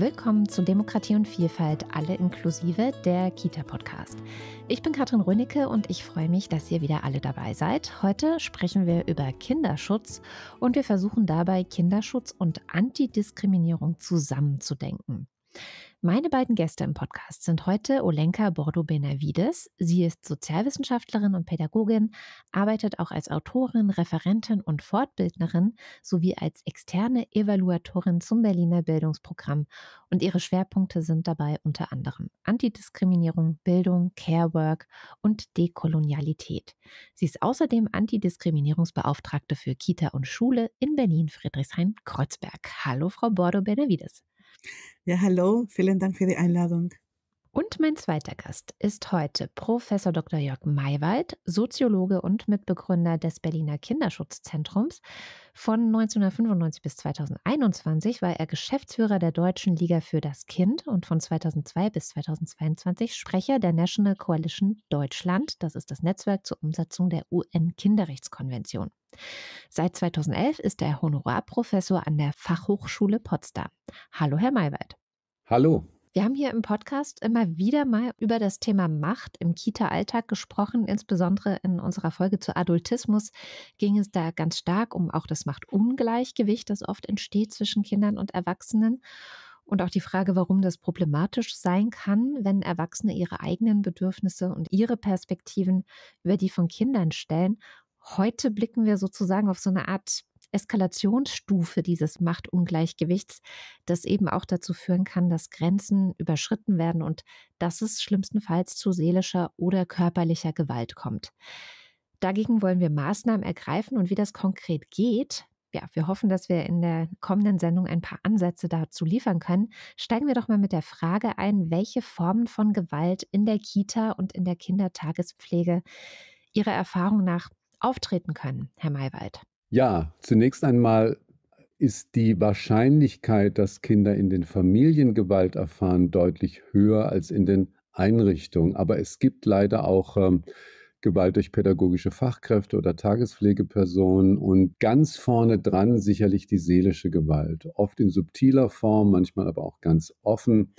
Willkommen zu Demokratie und Vielfalt, alle inklusive, der Kita-Podcast. Ich bin Katrin Rönecke und ich freue mich, dass ihr wieder alle dabei seid. Heute sprechen wir über Kinderschutz und wir versuchen dabei, Kinderschutz und Antidiskriminierung zusammenzudenken. Meine beiden Gäste im Podcast sind heute Olenka Bordo-Benavides. Sie ist Sozialwissenschaftlerin und Pädagogin, arbeitet auch als Autorin, Referentin und Fortbildnerin sowie als externe Evaluatorin zum Berliner Bildungsprogramm. Und ihre Schwerpunkte sind dabei unter anderem Antidiskriminierung, Bildung, Care Work und Dekolonialität. Sie ist außerdem Antidiskriminierungsbeauftragte für Kita und Schule in Berlin-Friedrichshain-Kreuzberg. Hallo, Frau Bordo-Benavides. Ja, hallo, vielen Dank für die Einladung. Und mein zweiter Gast ist heute Professor Dr. Jörg Maywald, Soziologe und Mitbegründer des Berliner Kinderschutzzentrums. Von 1995 bis 2021 war er Geschäftsführer der Deutschen Liga für das Kind und von 2002 bis 2022 Sprecher der National Coalition Deutschland. Das ist das Netzwerk zur Umsetzung der UN-Kinderrechtskonvention. Seit 2011 ist er Honorarprofessor an der Fachhochschule Potsdam. Hallo, Herr Maywald. Hallo, wir haben hier im Podcast immer wieder mal über das Thema Macht im Kita-Alltag gesprochen. Insbesondere in unserer Folge zu Adultismus ging es da ganz stark um auch das Machtungleichgewicht, das oft entsteht zwischen Kindern und Erwachsenen. Und auch die Frage, warum das problematisch sein kann, wenn Erwachsene ihre eigenen Bedürfnisse und ihre Perspektiven über die von Kindern stellen. Heute blicken wir sozusagen auf so eine Art Eskalationsstufe dieses Machtungleichgewichts, das eben auch dazu führen kann, dass Grenzen überschritten werden und dass es schlimmstenfalls zu seelischer oder körperlicher Gewalt kommt. Dagegen wollen wir Maßnahmen ergreifen und wie das konkret geht, ja, wir hoffen, dass wir in der kommenden Sendung ein paar Ansätze dazu liefern können. Steigen wir doch mal mit der Frage ein, welche Formen von Gewalt in der Kita und in der Kindertagespflege Ihrer Erfahrung nach auftreten können, Herr Maywald. Ja, zunächst einmal ist die Wahrscheinlichkeit, dass Kinder in den Familien Gewalt erfahren, deutlich höher als in den Einrichtungen. Aber es gibt leider auch ähm, Gewalt durch pädagogische Fachkräfte oder Tagespflegepersonen und ganz vorne dran sicherlich die seelische Gewalt, oft in subtiler Form, manchmal aber auch ganz offen.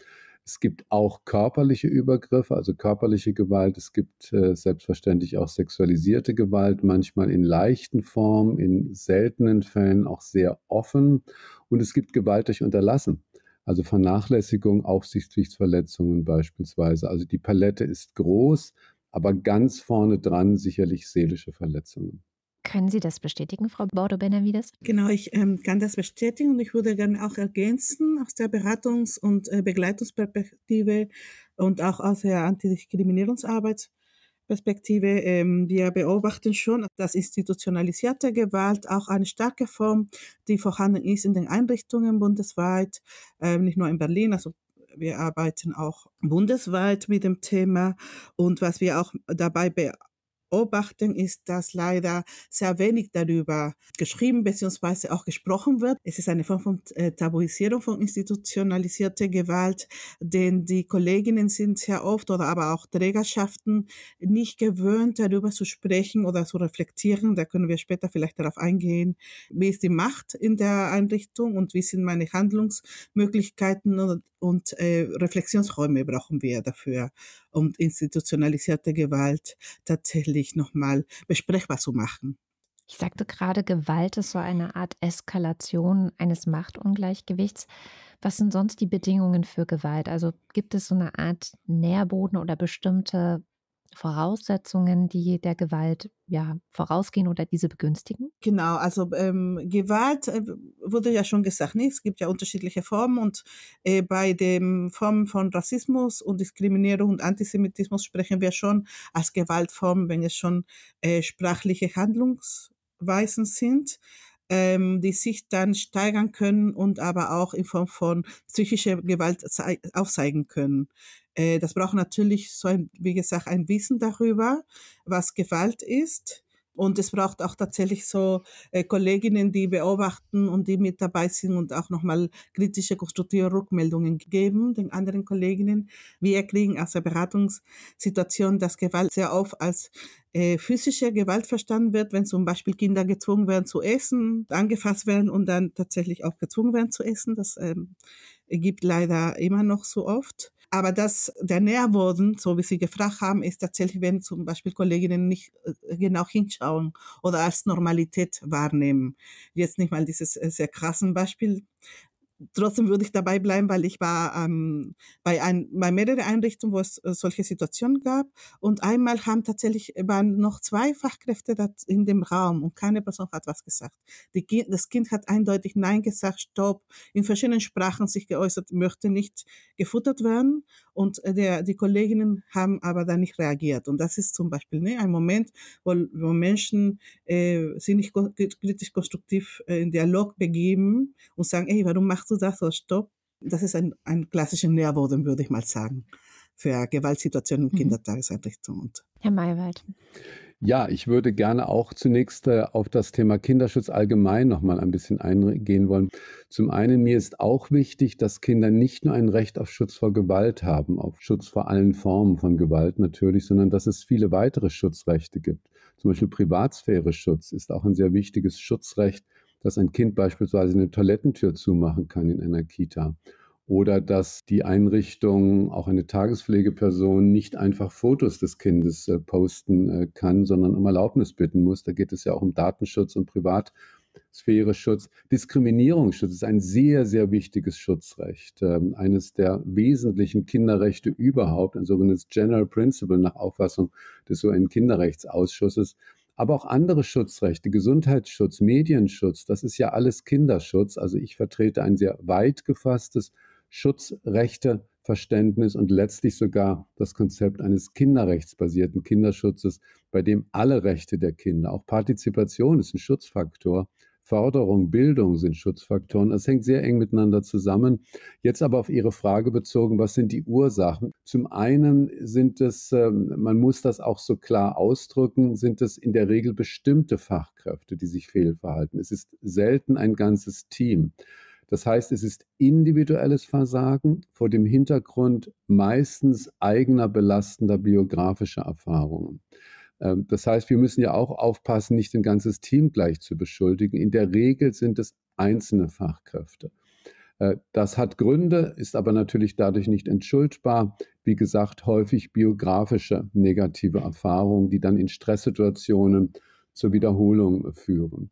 Es gibt auch körperliche Übergriffe, also körperliche Gewalt. Es gibt äh, selbstverständlich auch sexualisierte Gewalt, manchmal in leichten Formen, in seltenen Fällen auch sehr offen. Und es gibt Gewalt durch Unterlassen, also Vernachlässigung, Aufsichtspflichtverletzungen beispielsweise. Also die Palette ist groß, aber ganz vorne dran sicherlich seelische Verletzungen. Können Sie das bestätigen, Frau Bordo Benavides? Genau, ich ähm, kann das bestätigen und ich würde gerne auch ergänzen aus der Beratungs- und äh, Begleitungsperspektive und auch aus der Antidiskriminierungsarbeitsperspektive. ähm, wir beobachten schon, dass institutionalisierte Gewalt auch eine starke Form, die vorhanden ist in den Einrichtungen bundesweit, ähm, nicht nur in Berlin, also wir arbeiten auch bundesweit mit dem Thema und was wir auch dabei beobachten, beobachten, ist, dass leider sehr wenig darüber geschrieben bzw. auch gesprochen wird. Es ist eine Form von äh, Tabuisierung von institutionalisierter Gewalt, denn die Kolleginnen sind sehr oft oder aber auch Trägerschaften nicht gewöhnt, darüber zu sprechen oder zu reflektieren. Da können wir später vielleicht darauf eingehen, wie ist die Macht in der Einrichtung und wie sind meine Handlungsmöglichkeiten und, und äh, Reflexionsräume brauchen wir dafür, um institutionalisierte Gewalt tatsächlich wirklich nochmal besprechbar zu machen. Ich sagte gerade, Gewalt ist so eine Art Eskalation eines Machtungleichgewichts. Was sind sonst die Bedingungen für Gewalt? Also gibt es so eine Art Nährboden oder bestimmte Voraussetzungen, die der Gewalt ja vorausgehen oder diese begünstigen? Genau, also ähm, Gewalt äh, wurde ja schon gesagt, nicht? Ne? es gibt ja unterschiedliche Formen und äh, bei den Formen von Rassismus und Diskriminierung und Antisemitismus sprechen wir schon als Gewaltform, wenn es schon äh, sprachliche Handlungsweisen sind ähm, die sich dann steigern können und aber auch in Form von psychischer Gewalt aufzeigen können. Äh, das braucht natürlich so ein, wie gesagt, ein Wissen darüber, was Gewalt ist. Und es braucht auch tatsächlich so äh, Kolleginnen, die beobachten und die mit dabei sind und auch nochmal kritische, konstruktive Rückmeldungen geben den anderen Kolleginnen. Wir kriegen aus der Beratungssituation, dass Gewalt sehr oft als äh, physische Gewalt verstanden wird, wenn zum Beispiel Kinder gezwungen werden zu essen, angefasst werden und dann tatsächlich auch gezwungen werden zu essen. Das ähm, gibt leider immer noch so oft. Aber dass der Nährboden, so wie Sie gefragt haben, ist tatsächlich, wenn zum Beispiel Kolleginnen nicht äh, genau hinschauen oder als Normalität wahrnehmen. Jetzt nicht mal dieses äh, sehr krassen Beispiel, trotzdem würde ich dabei bleiben, weil ich war ähm, bei, ein, bei mehreren Einrichtungen, wo es äh, solche Situationen gab. Und einmal haben tatsächlich, äh, waren noch zwei Fachkräfte in dem Raum und keine Person hat was gesagt. Die, das Kind hat eindeutig Nein gesagt, Stopp, in verschiedenen Sprachen sich geäußert, möchte nicht gefuttert werden. Und äh, der, die Kolleginnen haben aber da nicht reagiert. Und das ist zum Beispiel ne, ein Moment, wo, wo Menschen äh, sich nicht kritisch konstruktiv äh, in Dialog begeben und sagen, ey, warum macht du sagst, so stopp. Das ist ein, ein klassischer Nährboden, würde ich mal sagen, für Gewaltsituationen in mhm. Kindertageseinrichtungen. Herr Maywald. Ja, ich würde gerne auch zunächst äh, auf das Thema Kinderschutz allgemein noch mal ein bisschen eingehen wollen. Zum einen, mir ist auch wichtig, dass Kinder nicht nur ein Recht auf Schutz vor Gewalt haben, auf Schutz vor allen Formen von Gewalt natürlich, sondern dass es viele weitere Schutzrechte gibt. Zum Beispiel Privatsphäre-Schutz ist auch ein sehr wichtiges Schutzrecht dass ein Kind beispielsweise eine Toilettentür zumachen kann in einer Kita oder dass die Einrichtung, auch eine Tagespflegeperson, nicht einfach Fotos des Kindes äh, posten äh, kann, sondern um Erlaubnis bitten muss. Da geht es ja auch um Datenschutz und Privatsphäre-Schutz. Diskriminierungsschutz ist ein sehr, sehr wichtiges Schutzrecht. Ähm, eines der wesentlichen Kinderrechte überhaupt, ein sogenanntes General Principle nach Auffassung des UN-Kinderrechtsausschusses aber auch andere Schutzrechte, Gesundheitsschutz, Medienschutz, das ist ja alles Kinderschutz. Also ich vertrete ein sehr weit gefasstes Schutzrechteverständnis und letztlich sogar das Konzept eines kinderrechtsbasierten Kinderschutzes, bei dem alle Rechte der Kinder, auch Partizipation ist ein Schutzfaktor, Förderung, Bildung sind Schutzfaktoren. Das hängt sehr eng miteinander zusammen. Jetzt aber auf Ihre Frage bezogen, was sind die Ursachen? Zum einen sind es, ähm, man muss das auch so klar ausdrücken, sind es in der Regel bestimmte Fachkräfte, die sich fehlverhalten. Es ist selten ein ganzes Team. Das heißt, es ist individuelles Versagen vor dem Hintergrund meistens eigener belastender biografischer Erfahrungen. Ähm, das heißt, wir müssen ja auch aufpassen, nicht ein ganzes Team gleich zu beschuldigen. In der Regel sind es einzelne Fachkräfte. Äh, das hat Gründe, ist aber natürlich dadurch nicht entschuldbar. Wie gesagt, häufig biografische negative Erfahrungen, die dann in Stresssituationen zur Wiederholung führen.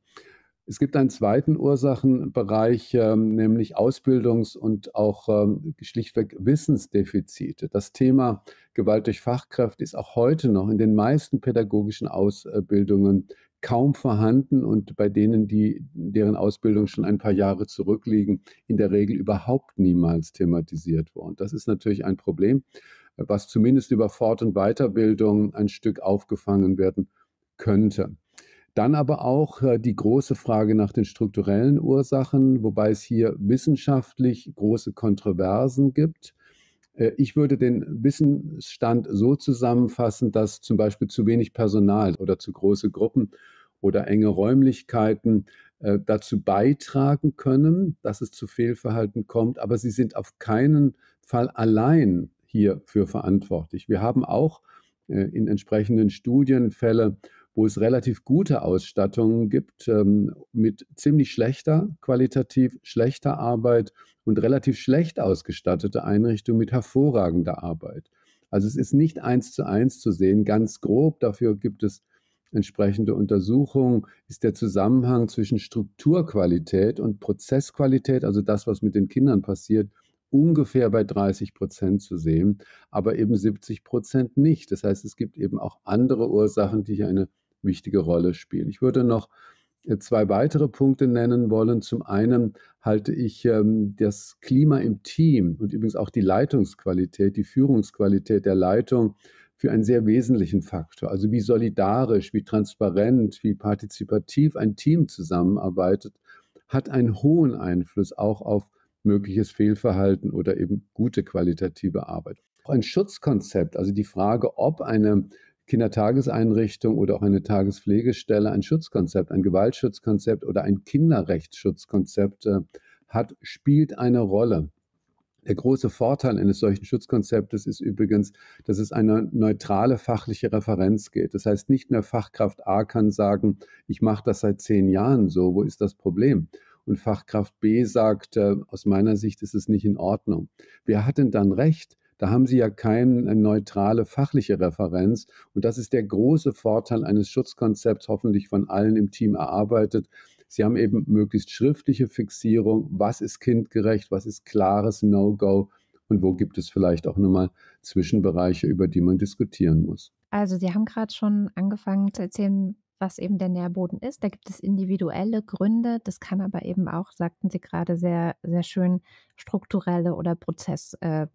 Es gibt einen zweiten Ursachenbereich, ähm, nämlich Ausbildungs- und auch ähm, schlichtweg Wissensdefizite. Das Thema Gewalt durch Fachkräfte ist auch heute noch in den meisten pädagogischen Ausbildungen kaum vorhanden und bei denen, die, deren Ausbildung schon ein paar Jahre zurückliegen, in der Regel überhaupt niemals thematisiert worden. Das ist natürlich ein Problem, was zumindest über Fort- und Weiterbildung ein Stück aufgefangen werden könnte. Dann aber auch äh, die große Frage nach den strukturellen Ursachen, wobei es hier wissenschaftlich große Kontroversen gibt. Äh, ich würde den Wissensstand so zusammenfassen, dass zum Beispiel zu wenig Personal oder zu große Gruppen oder enge Räumlichkeiten äh, dazu beitragen können, dass es zu Fehlverhalten kommt. Aber sie sind auf keinen Fall allein hierfür verantwortlich. Wir haben auch in entsprechenden Studien Fälle wo es relativ gute Ausstattungen gibt ähm, mit ziemlich schlechter, qualitativ schlechter Arbeit und relativ schlecht ausgestattete Einrichtungen mit hervorragender Arbeit. Also es ist nicht eins zu eins zu sehen, ganz grob. Dafür gibt es entsprechende Untersuchungen. Ist der Zusammenhang zwischen Strukturqualität und Prozessqualität, also das, was mit den Kindern passiert, ungefähr bei 30 Prozent zu sehen, aber eben 70 Prozent nicht. Das heißt, es gibt eben auch andere Ursachen, die hier eine wichtige Rolle spielen. Ich würde noch äh, zwei weitere Punkte nennen wollen. Zum einen halte ich ähm, das Klima im Team und übrigens auch die Leitungsqualität, die Führungsqualität der Leitung für einen sehr wesentlichen Faktor. Also wie solidarisch, wie transparent, wie partizipativ ein Team zusammenarbeitet, hat einen hohen Einfluss auch auf mögliches Fehlverhalten oder eben gute qualitative Arbeit. Auch ein Schutzkonzept, also die Frage, ob eine Kindertageseinrichtung oder auch eine Tagespflegestelle ein Schutzkonzept, ein Gewaltschutzkonzept oder ein Kinderrechtsschutzkonzept äh, hat, spielt eine Rolle. Der große Vorteil eines solchen Schutzkonzeptes ist übrigens, dass es eine neutrale fachliche Referenz geht. Das heißt, nicht mehr Fachkraft A kann sagen, ich mache das seit zehn Jahren so, wo ist das Problem? Und Fachkraft B sagt, äh, aus meiner Sicht ist es nicht in Ordnung. Wer hat denn dann recht? Da haben Sie ja keine äh, neutrale fachliche Referenz. Und das ist der große Vorteil eines Schutzkonzepts, hoffentlich von allen im Team erarbeitet. Sie haben eben möglichst schriftliche Fixierung, was ist kindgerecht, was ist klares No-Go und wo gibt es vielleicht auch nochmal Zwischenbereiche, über die man diskutieren muss. Also Sie haben gerade schon angefangen zu erzählen, was eben der Nährboden ist. Da gibt es individuelle Gründe. Das kann aber eben auch, sagten Sie gerade sehr, sehr schön, strukturelle oder Prozess, äh,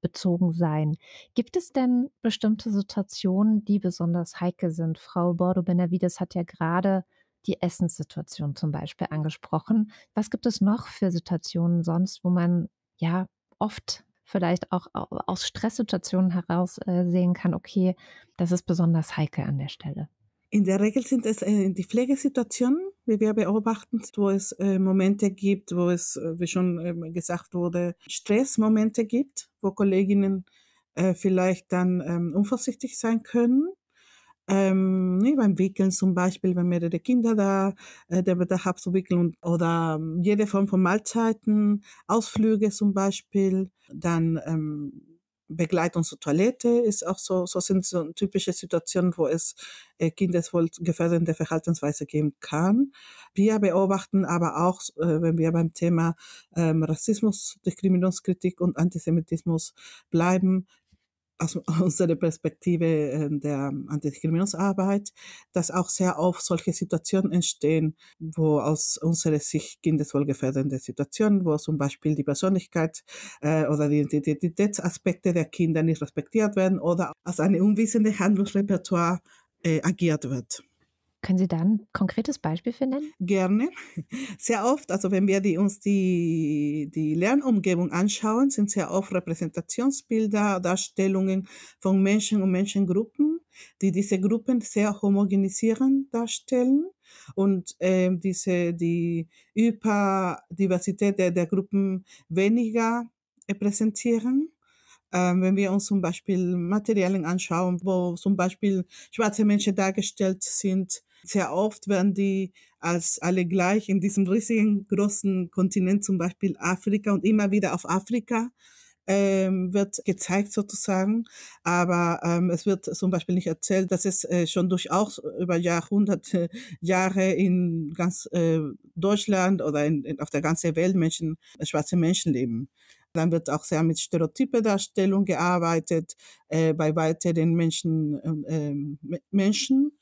bezogen sein. Gibt es denn bestimmte Situationen, die besonders heikel sind? Frau Bordo-Benavides hat ja gerade die Essenssituation zum Beispiel angesprochen. Was gibt es noch für Situationen sonst, wo man ja oft vielleicht auch aus Stresssituationen heraus äh, sehen kann, okay, das ist besonders heikel an der Stelle? In der Regel sind es äh, die Pflegesituationen, wie wir beobachten, wo es äh, Momente gibt, wo es, äh, wie schon ähm, gesagt wurde, Stressmomente gibt, wo Kolleginnen vielleicht dann ähm, unvorsichtig sein können. Ähm, ne, beim Wickeln zum Beispiel, wenn mehrere Kinder da, äh, der Bedarf abzuwickeln oder ähm, jede Form von Mahlzeiten, Ausflüge zum Beispiel, dann ähm, Begleitung zur Toilette ist auch so, so sind so typische Situationen, wo es äh, gefährdende Verhaltensweise geben kann. Wir beobachten aber auch, äh, wenn wir beim Thema ähm, Rassismus, Diskriminierungskritik und Antisemitismus bleiben, aus unserer Perspektive ähm, der Antidiskriminierungsarbeit, dass auch sehr oft solche Situationen entstehen, wo aus unserer Sicht kindeswohlgefährdende Situationen, wo zum Beispiel die Persönlichkeit äh, oder die Identitätsaspekte der Kinder nicht respektiert werden oder als eine unwissende Handlungsrepertoire äh, agiert wird. Können Sie da ein konkretes Beispiel für nennen? Gerne. Sehr oft, also wenn wir die, uns die, die Lernumgebung anschauen, sind sehr oft Repräsentationsbilder, Darstellungen von Menschen und Menschengruppen, die diese Gruppen sehr homogenisierend darstellen und äh, diese, die Überdiversität der, der Gruppen weniger äh, präsentieren ähm, wenn wir uns zum Beispiel Materialien anschauen, wo zum Beispiel schwarze Menschen dargestellt sind sehr oft werden die als alle gleich in diesem riesigen großen Kontinent, zum Beispiel Afrika und immer wieder auf Afrika ähm, wird gezeigt sozusagen, aber ähm, es wird zum Beispiel nicht erzählt, dass es äh, schon durchaus über Jahrhunderte Jahre in ganz äh, Deutschland oder in, in, auf der ganzen Welt Menschen, äh, schwarze Menschen leben. Dann wird auch sehr mit Stereotype-Darstellung gearbeitet äh, bei weiteren Menschen. Äh, Menschen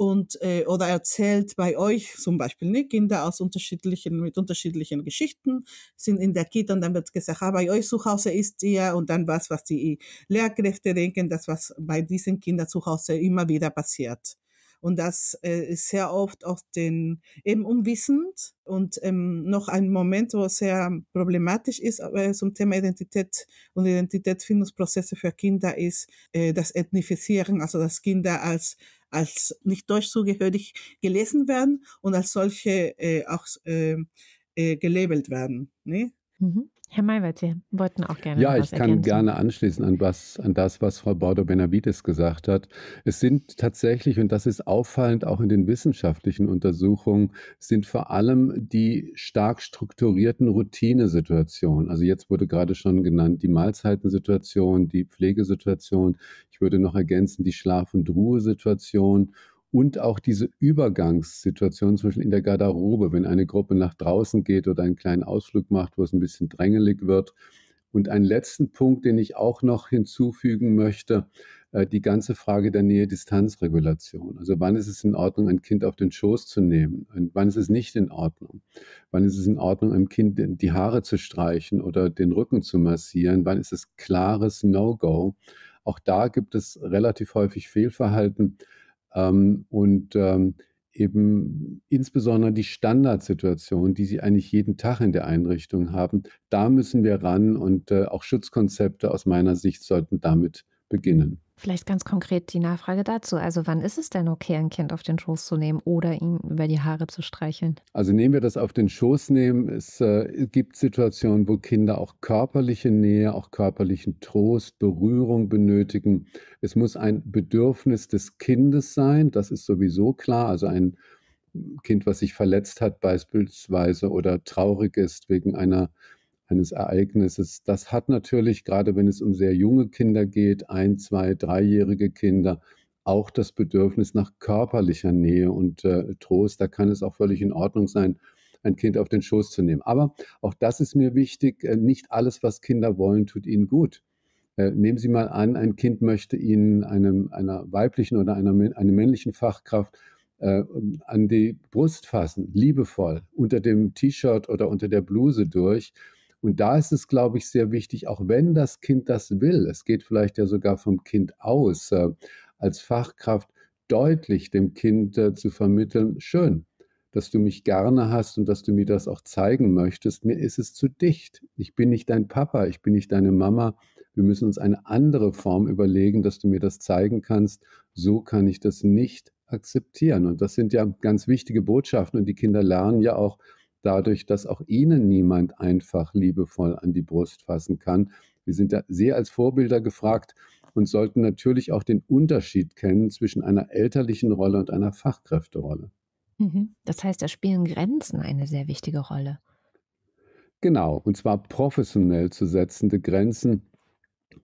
und äh, oder erzählt bei euch zum Beispiel ne, Kinder aus unterschiedlichen mit unterschiedlichen Geschichten sind in der Kita und dann wird gesagt, ah, bei euch zu Hause ist ihr und dann was, was die Lehrkräfte denken, das was bei diesen Kindern zu Hause immer wieder passiert. Und das äh, ist sehr oft auch den eben unwissend und ähm, noch ein Moment, wo es sehr problematisch ist äh, zum Thema Identität und Identitätsfindungsprozesse für Kinder ist äh, das Ethnifizieren, also dass Kinder als als nicht deutsch zugehörig gelesen werden und als solche äh, auch äh, äh, gelabelt werden. Ne? Mhm. Herr Maywald, Sie wollten auch gerne. Ja, ich kann ergänzen. gerne anschließen an, was, an das, was Frau Baudo-Benavides gesagt hat. Es sind tatsächlich, und das ist auffallend auch in den wissenschaftlichen Untersuchungen, sind vor allem die stark strukturierten Routinesituationen. Also jetzt wurde gerade schon genannt die Mahlzeitensituation, die Pflegesituation. Ich würde noch ergänzen die Schlaf- und Ruhesituation und auch diese Übergangssituation zum Beispiel in der Garderobe, wenn eine Gruppe nach draußen geht oder einen kleinen Ausflug macht, wo es ein bisschen drängelig wird. Und einen letzten Punkt, den ich auch noch hinzufügen möchte, äh, die ganze Frage der nähe distanzregulation Also wann ist es in Ordnung, ein Kind auf den Schoß zu nehmen? Und wann ist es nicht in Ordnung? Wann ist es in Ordnung, einem Kind die Haare zu streichen oder den Rücken zu massieren? Wann ist es klares No-Go? Auch da gibt es relativ häufig Fehlverhalten. Ähm, und ähm, eben insbesondere die Standardsituation, die sie eigentlich jeden Tag in der Einrichtung haben, da müssen wir ran und äh, auch Schutzkonzepte aus meiner Sicht sollten damit beginnen. Vielleicht ganz konkret die Nachfrage dazu. Also wann ist es denn okay, ein Kind auf den Schoß zu nehmen oder ihm über die Haare zu streicheln? Also nehmen wir das auf den Schoß nehmen. Es äh, gibt Situationen, wo Kinder auch körperliche Nähe, auch körperlichen Trost, Berührung benötigen. Es muss ein Bedürfnis des Kindes sein. Das ist sowieso klar. Also ein Kind, was sich verletzt hat beispielsweise oder traurig ist wegen einer eines Ereignisses. Das hat natürlich, gerade wenn es um sehr junge Kinder geht, ein, zwei, dreijährige Kinder, auch das Bedürfnis nach körperlicher Nähe und äh, Trost. Da kann es auch völlig in Ordnung sein, ein Kind auf den Schoß zu nehmen. Aber auch das ist mir wichtig, äh, nicht alles, was Kinder wollen, tut ihnen gut. Äh, nehmen Sie mal an, ein Kind möchte Ihnen einem, einer weiblichen oder einer, einer männlichen Fachkraft äh, an die Brust fassen, liebevoll, unter dem T-Shirt oder unter der Bluse durch und da ist es, glaube ich, sehr wichtig, auch wenn das Kind das will, es geht vielleicht ja sogar vom Kind aus, äh, als Fachkraft deutlich dem Kind äh, zu vermitteln, schön, dass du mich gerne hast und dass du mir das auch zeigen möchtest. Mir ist es zu dicht. Ich bin nicht dein Papa, ich bin nicht deine Mama. Wir müssen uns eine andere Form überlegen, dass du mir das zeigen kannst. So kann ich das nicht akzeptieren. Und das sind ja ganz wichtige Botschaften und die Kinder lernen ja auch dadurch, dass auch ihnen niemand einfach liebevoll an die Brust fassen kann. Wir sind da sehr als Vorbilder gefragt und sollten natürlich auch den Unterschied kennen zwischen einer elterlichen Rolle und einer Fachkräfterolle. Mhm. Das heißt, da spielen Grenzen eine sehr wichtige Rolle. Genau, und zwar professionell zu setzende Grenzen.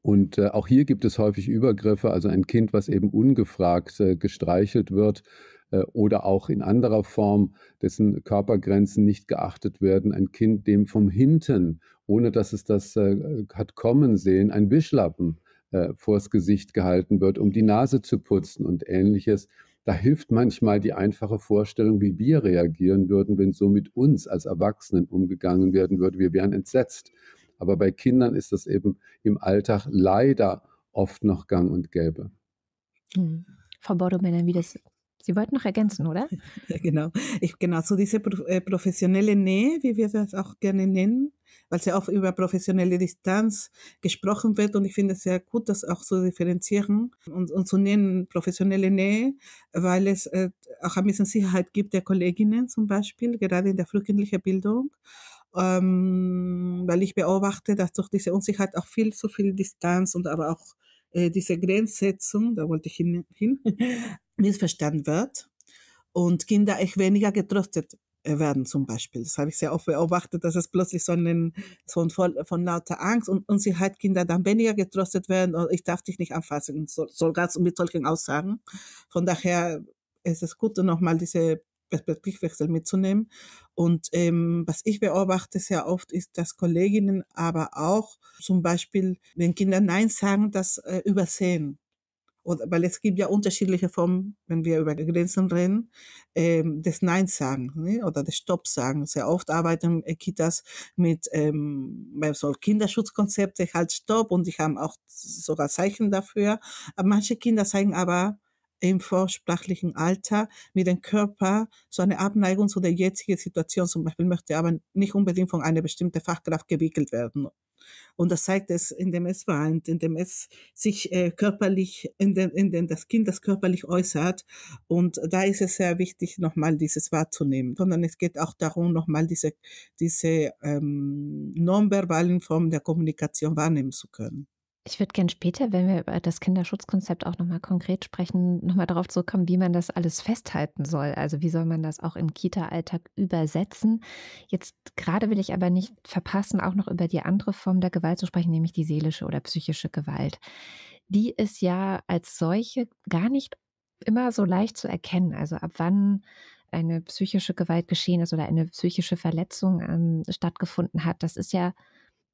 Und äh, auch hier gibt es häufig Übergriffe, also ein Kind, was eben ungefragt äh, gestreichelt wird, äh, oder auch in anderer Form, dessen Körpergrenzen nicht geachtet werden, ein Kind, dem vom Hinten, ohne dass es das äh, hat kommen sehen, ein Wischlappen äh, vors Gesicht gehalten wird, um die Nase zu putzen und ähnliches. Da hilft manchmal die einfache Vorstellung, wie wir reagieren würden, wenn so mit uns als Erwachsenen umgegangen werden würde. Wir wären entsetzt. Aber bei Kindern ist das eben im Alltag leider oft noch gang und gäbe. Hm. Frau Bordomänner, wie das Sie wollten noch ergänzen, oder? genau. Ich, genau, so diese äh, professionelle Nähe, wie wir das auch gerne nennen, weil es ja auch über professionelle Distanz gesprochen wird und ich finde es sehr gut, das auch zu differenzieren und, und zu nennen, professionelle Nähe, weil es äh, auch ein bisschen Sicherheit gibt der Kolleginnen zum Beispiel, gerade in der frühkindlichen Bildung. Ähm, weil ich beobachte, dass durch diese Unsicherheit auch viel zu viel Distanz und aber auch äh, diese Grenzsetzung, da wollte ich hin, hin missverstanden wird und Kinder echt weniger getröstet äh, werden zum Beispiel. Das habe ich sehr oft beobachtet, dass es plötzlich so, einen, so ein voll, von lauter Angst und, und sie halt Kinder dann weniger getröstet werden und ich darf dich nicht anfassen, so, sogar so mit solchen Aussagen. Von daher ist es gut, nochmal diese Perspektivwechsel mitzunehmen. Und ähm, was ich beobachte sehr oft ist, dass Kolleginnen aber auch zum Beispiel, wenn Kinder Nein sagen, das äh, übersehen. Oder, weil es gibt ja unterschiedliche Formen, wenn wir über Grenzen reden, ähm, des Nein sagen ne? oder des Stopp sagen. Sehr oft arbeiten Kitas mit ähm, bei so Kinderschutzkonzepten, halt Stopp und die haben auch sogar Zeichen dafür. Aber manche Kinder zeigen aber im vorsprachlichen Alter mit dem Körper so eine Abneigung zu der jetzigen Situation zum Beispiel möchte, aber nicht unbedingt von einer bestimmten Fachkraft gewickelt werden. Und das zeigt es, indem es weint, indem es sich äh, körperlich, indem, indem das Kind das körperlich äußert. Und da ist es sehr wichtig, nochmal dieses wahrzunehmen. Sondern es geht auch darum, nochmal diese, diese ähm, nonverbalen Formen der Kommunikation wahrnehmen zu können. Ich würde gerne später, wenn wir über das Kinderschutzkonzept auch nochmal konkret sprechen, nochmal darauf zurückkommen, wie man das alles festhalten soll. Also wie soll man das auch im Kita-Alltag übersetzen? Jetzt gerade will ich aber nicht verpassen, auch noch über die andere Form der Gewalt zu sprechen, nämlich die seelische oder psychische Gewalt. Die ist ja als solche gar nicht immer so leicht zu erkennen. Also ab wann eine psychische Gewalt geschehen ist oder eine psychische Verletzung ähm, stattgefunden hat, das ist ja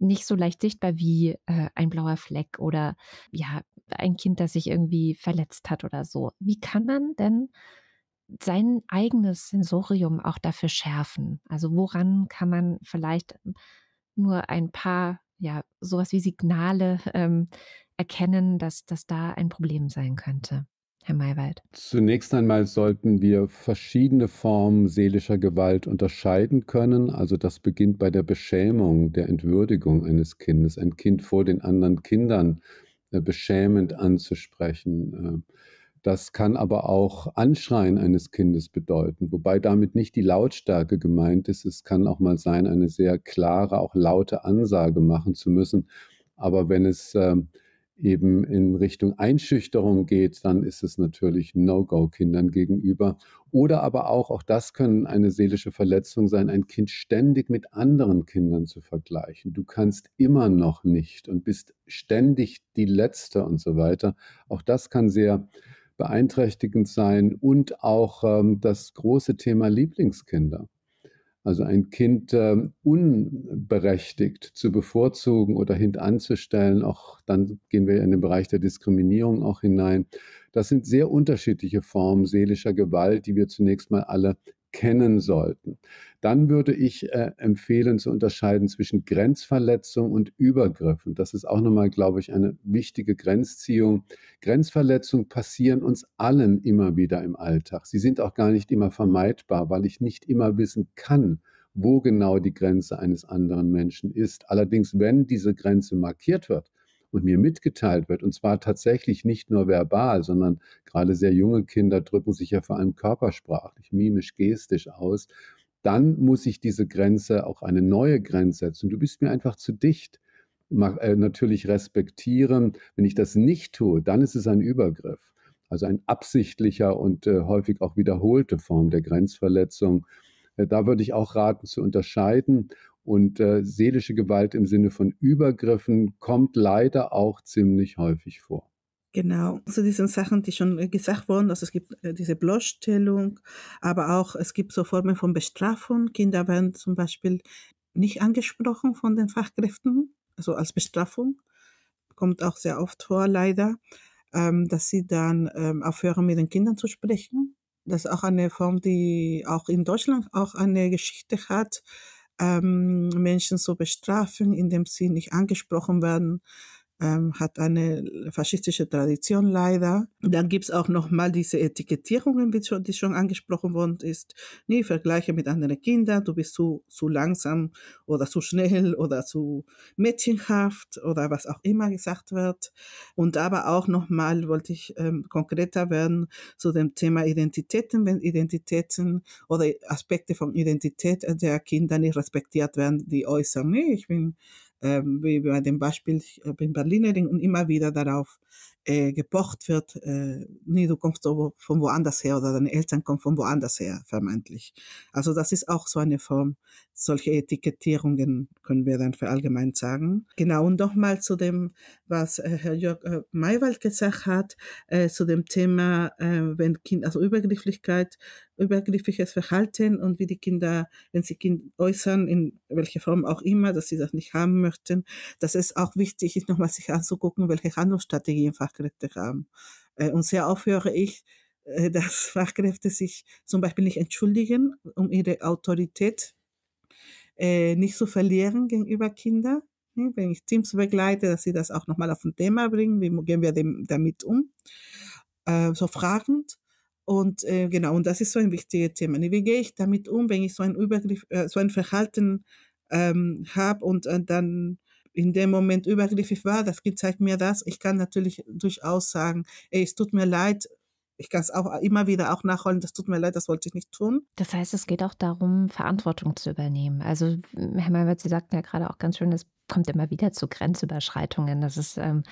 nicht so leicht sichtbar wie äh, ein blauer Fleck oder ja, ein Kind, das sich irgendwie verletzt hat oder so. Wie kann man denn sein eigenes Sensorium auch dafür schärfen? Also woran kann man vielleicht nur ein paar, ja, sowas wie Signale ähm, erkennen, dass, dass da ein Problem sein könnte? Herr Maywald? Zunächst einmal sollten wir verschiedene Formen seelischer Gewalt unterscheiden können. Also das beginnt bei der Beschämung, der Entwürdigung eines Kindes, ein Kind vor den anderen Kindern äh, beschämend anzusprechen. Äh, das kann aber auch Anschreien eines Kindes bedeuten, wobei damit nicht die Lautstärke gemeint ist. Es kann auch mal sein, eine sehr klare, auch laute Ansage machen zu müssen. Aber wenn es ähm, eben in Richtung Einschüchterung geht, dann ist es natürlich No-Go Kindern gegenüber. Oder aber auch, auch das können eine seelische Verletzung sein, ein Kind ständig mit anderen Kindern zu vergleichen. Du kannst immer noch nicht und bist ständig die Letzte und so weiter. Auch das kann sehr beeinträchtigend sein und auch ähm, das große Thema Lieblingskinder. Also ein Kind ähm, unberechtigt zu bevorzugen oder hintanzustellen, auch dann gehen wir in den Bereich der Diskriminierung auch hinein. Das sind sehr unterschiedliche Formen seelischer Gewalt, die wir zunächst mal alle kennen sollten. Dann würde ich äh, empfehlen zu unterscheiden zwischen Grenzverletzung und Übergriffen. das ist auch nochmal, glaube ich, eine wichtige Grenzziehung. Grenzverletzungen passieren uns allen immer wieder im Alltag. Sie sind auch gar nicht immer vermeidbar, weil ich nicht immer wissen kann, wo genau die Grenze eines anderen Menschen ist. Allerdings, wenn diese Grenze markiert wird, und mir mitgeteilt wird, und zwar tatsächlich nicht nur verbal, sondern gerade sehr junge Kinder drücken sich ja vor allem körpersprachlich, mimisch, gestisch aus, dann muss ich diese Grenze, auch eine neue Grenze setzen. Du bist mir einfach zu dicht. Äh, natürlich respektieren. Wenn ich das nicht tue, dann ist es ein Übergriff. Also ein absichtlicher und äh, häufig auch wiederholte Form der Grenzverletzung. Äh, da würde ich auch raten zu unterscheiden. Und äh, seelische Gewalt im Sinne von Übergriffen kommt leider auch ziemlich häufig vor. Genau, zu diesen Sachen, die schon äh, gesagt wurden, also es gibt äh, diese Bloßstellung, aber auch es gibt so Formen von Bestrafung. Kinder werden zum Beispiel nicht angesprochen von den Fachkräften, also als Bestrafung, kommt auch sehr oft vor, leider, ähm, dass sie dann ähm, aufhören, mit den Kindern zu sprechen. Das ist auch eine Form, die auch in Deutschland auch eine Geschichte hat, ähm, Menschen so bestrafen, indem sie nicht angesprochen werden, ähm, hat eine faschistische Tradition leider. Dann gibt es auch nochmal diese Etikettierungen, die schon, die schon angesprochen worden ist. Nie Vergleiche mit anderen Kindern, du bist zu, zu langsam oder zu schnell oder zu mädchenhaft oder was auch immer gesagt wird. Und aber auch nochmal wollte ich ähm, konkreter werden zu dem Thema Identitäten, wenn Identitäten oder Aspekte von Identität der Kinder nicht respektiert werden, die äußern, nee, ich bin ähm, wie bei dem Beispiel äh, in Berlinerin und immer wieder darauf äh, gepocht wird, äh, nee, du kommst von woanders her oder deine Eltern kommen von woanders her, vermeintlich. Also das ist auch so eine Form, solche Etikettierungen können wir dann verallgemeint sagen. Genau, und nochmal zu dem, was äh, Herr Jörg äh, Maywald gesagt hat, äh, zu dem Thema, äh, wenn Kind, also Übergrifflichkeit, übergriffiges Verhalten und wie die Kinder, wenn sie Kinder äußern, in welcher Form auch immer, dass sie das nicht haben möchten, dass es auch wichtig ist, nochmal sich anzugucken, welche Handlungsstrategien Fachkräfte haben. Äh, und sehr oft höre ich, äh, dass Fachkräfte sich zum Beispiel nicht entschuldigen, um ihre Autorität äh, nicht zu verlieren gegenüber Kindern. Hm, wenn ich Teams begleite, dass sie das auch nochmal auf ein Thema bringen, wie gehen wir dem, damit um. So fragend und äh, genau, und das ist so ein wichtiges Thema. Ne, wie gehe ich damit um, wenn ich so ein Übergriff, äh, so ein Verhalten ähm, habe und äh, dann in dem Moment übergriffig war, das zeigt halt mir das. Ich kann natürlich durchaus sagen, ey, es tut mir leid, ich kann es auch immer wieder auch nachholen, das tut mir leid, das wollte ich nicht tun. Das heißt, es geht auch darum, Verantwortung zu übernehmen. Also, Herr Malmert, Sie sagten ja gerade auch ganz schön, es kommt immer wieder zu Grenzüberschreitungen. Das ist ähm,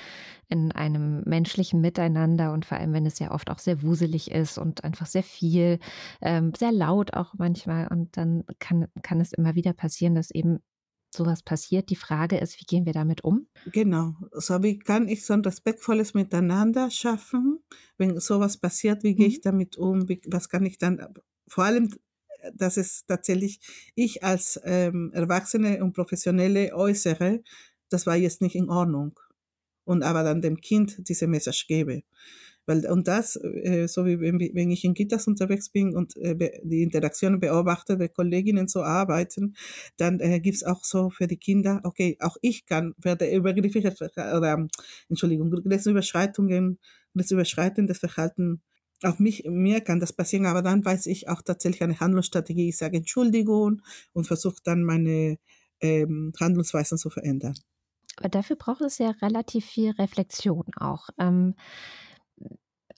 in einem menschlichen Miteinander und vor allem, wenn es ja oft auch sehr wuselig ist und einfach sehr viel, ähm, sehr laut auch manchmal. Und dann kann, kann es immer wieder passieren, dass eben sowas passiert. Die Frage ist, wie gehen wir damit um? Genau. So wie kann ich so ein respektvolles Miteinander schaffen? Wenn sowas passiert, wie gehe ich mhm. damit um? Wie, was kann ich dann, vor allem, äh, dass es tatsächlich ich als ähm, Erwachsene und Professionelle äußere, das war jetzt nicht in Ordnung. Und aber dann dem Kind diese Message gebe. Weil, und das, äh, so wie wenn, wenn, ich in Kitas unterwegs bin und äh, die Interaktion beobachte, wenn Kolleginnen so arbeiten, dann äh, gibt es auch so für die Kinder, okay, auch ich kann, werde übergriffig oder, Entschuldigung, das Grenzüberschreitungen, grenzüberschreitendes Verhalten auf mich, mir kann das passieren, aber dann weiß ich auch tatsächlich eine Handlungsstrategie. Ich sage Entschuldigung und versuche dann meine ähm, Handlungsweisen zu verändern. Aber dafür braucht es ja relativ viel Reflexion auch. Ähm,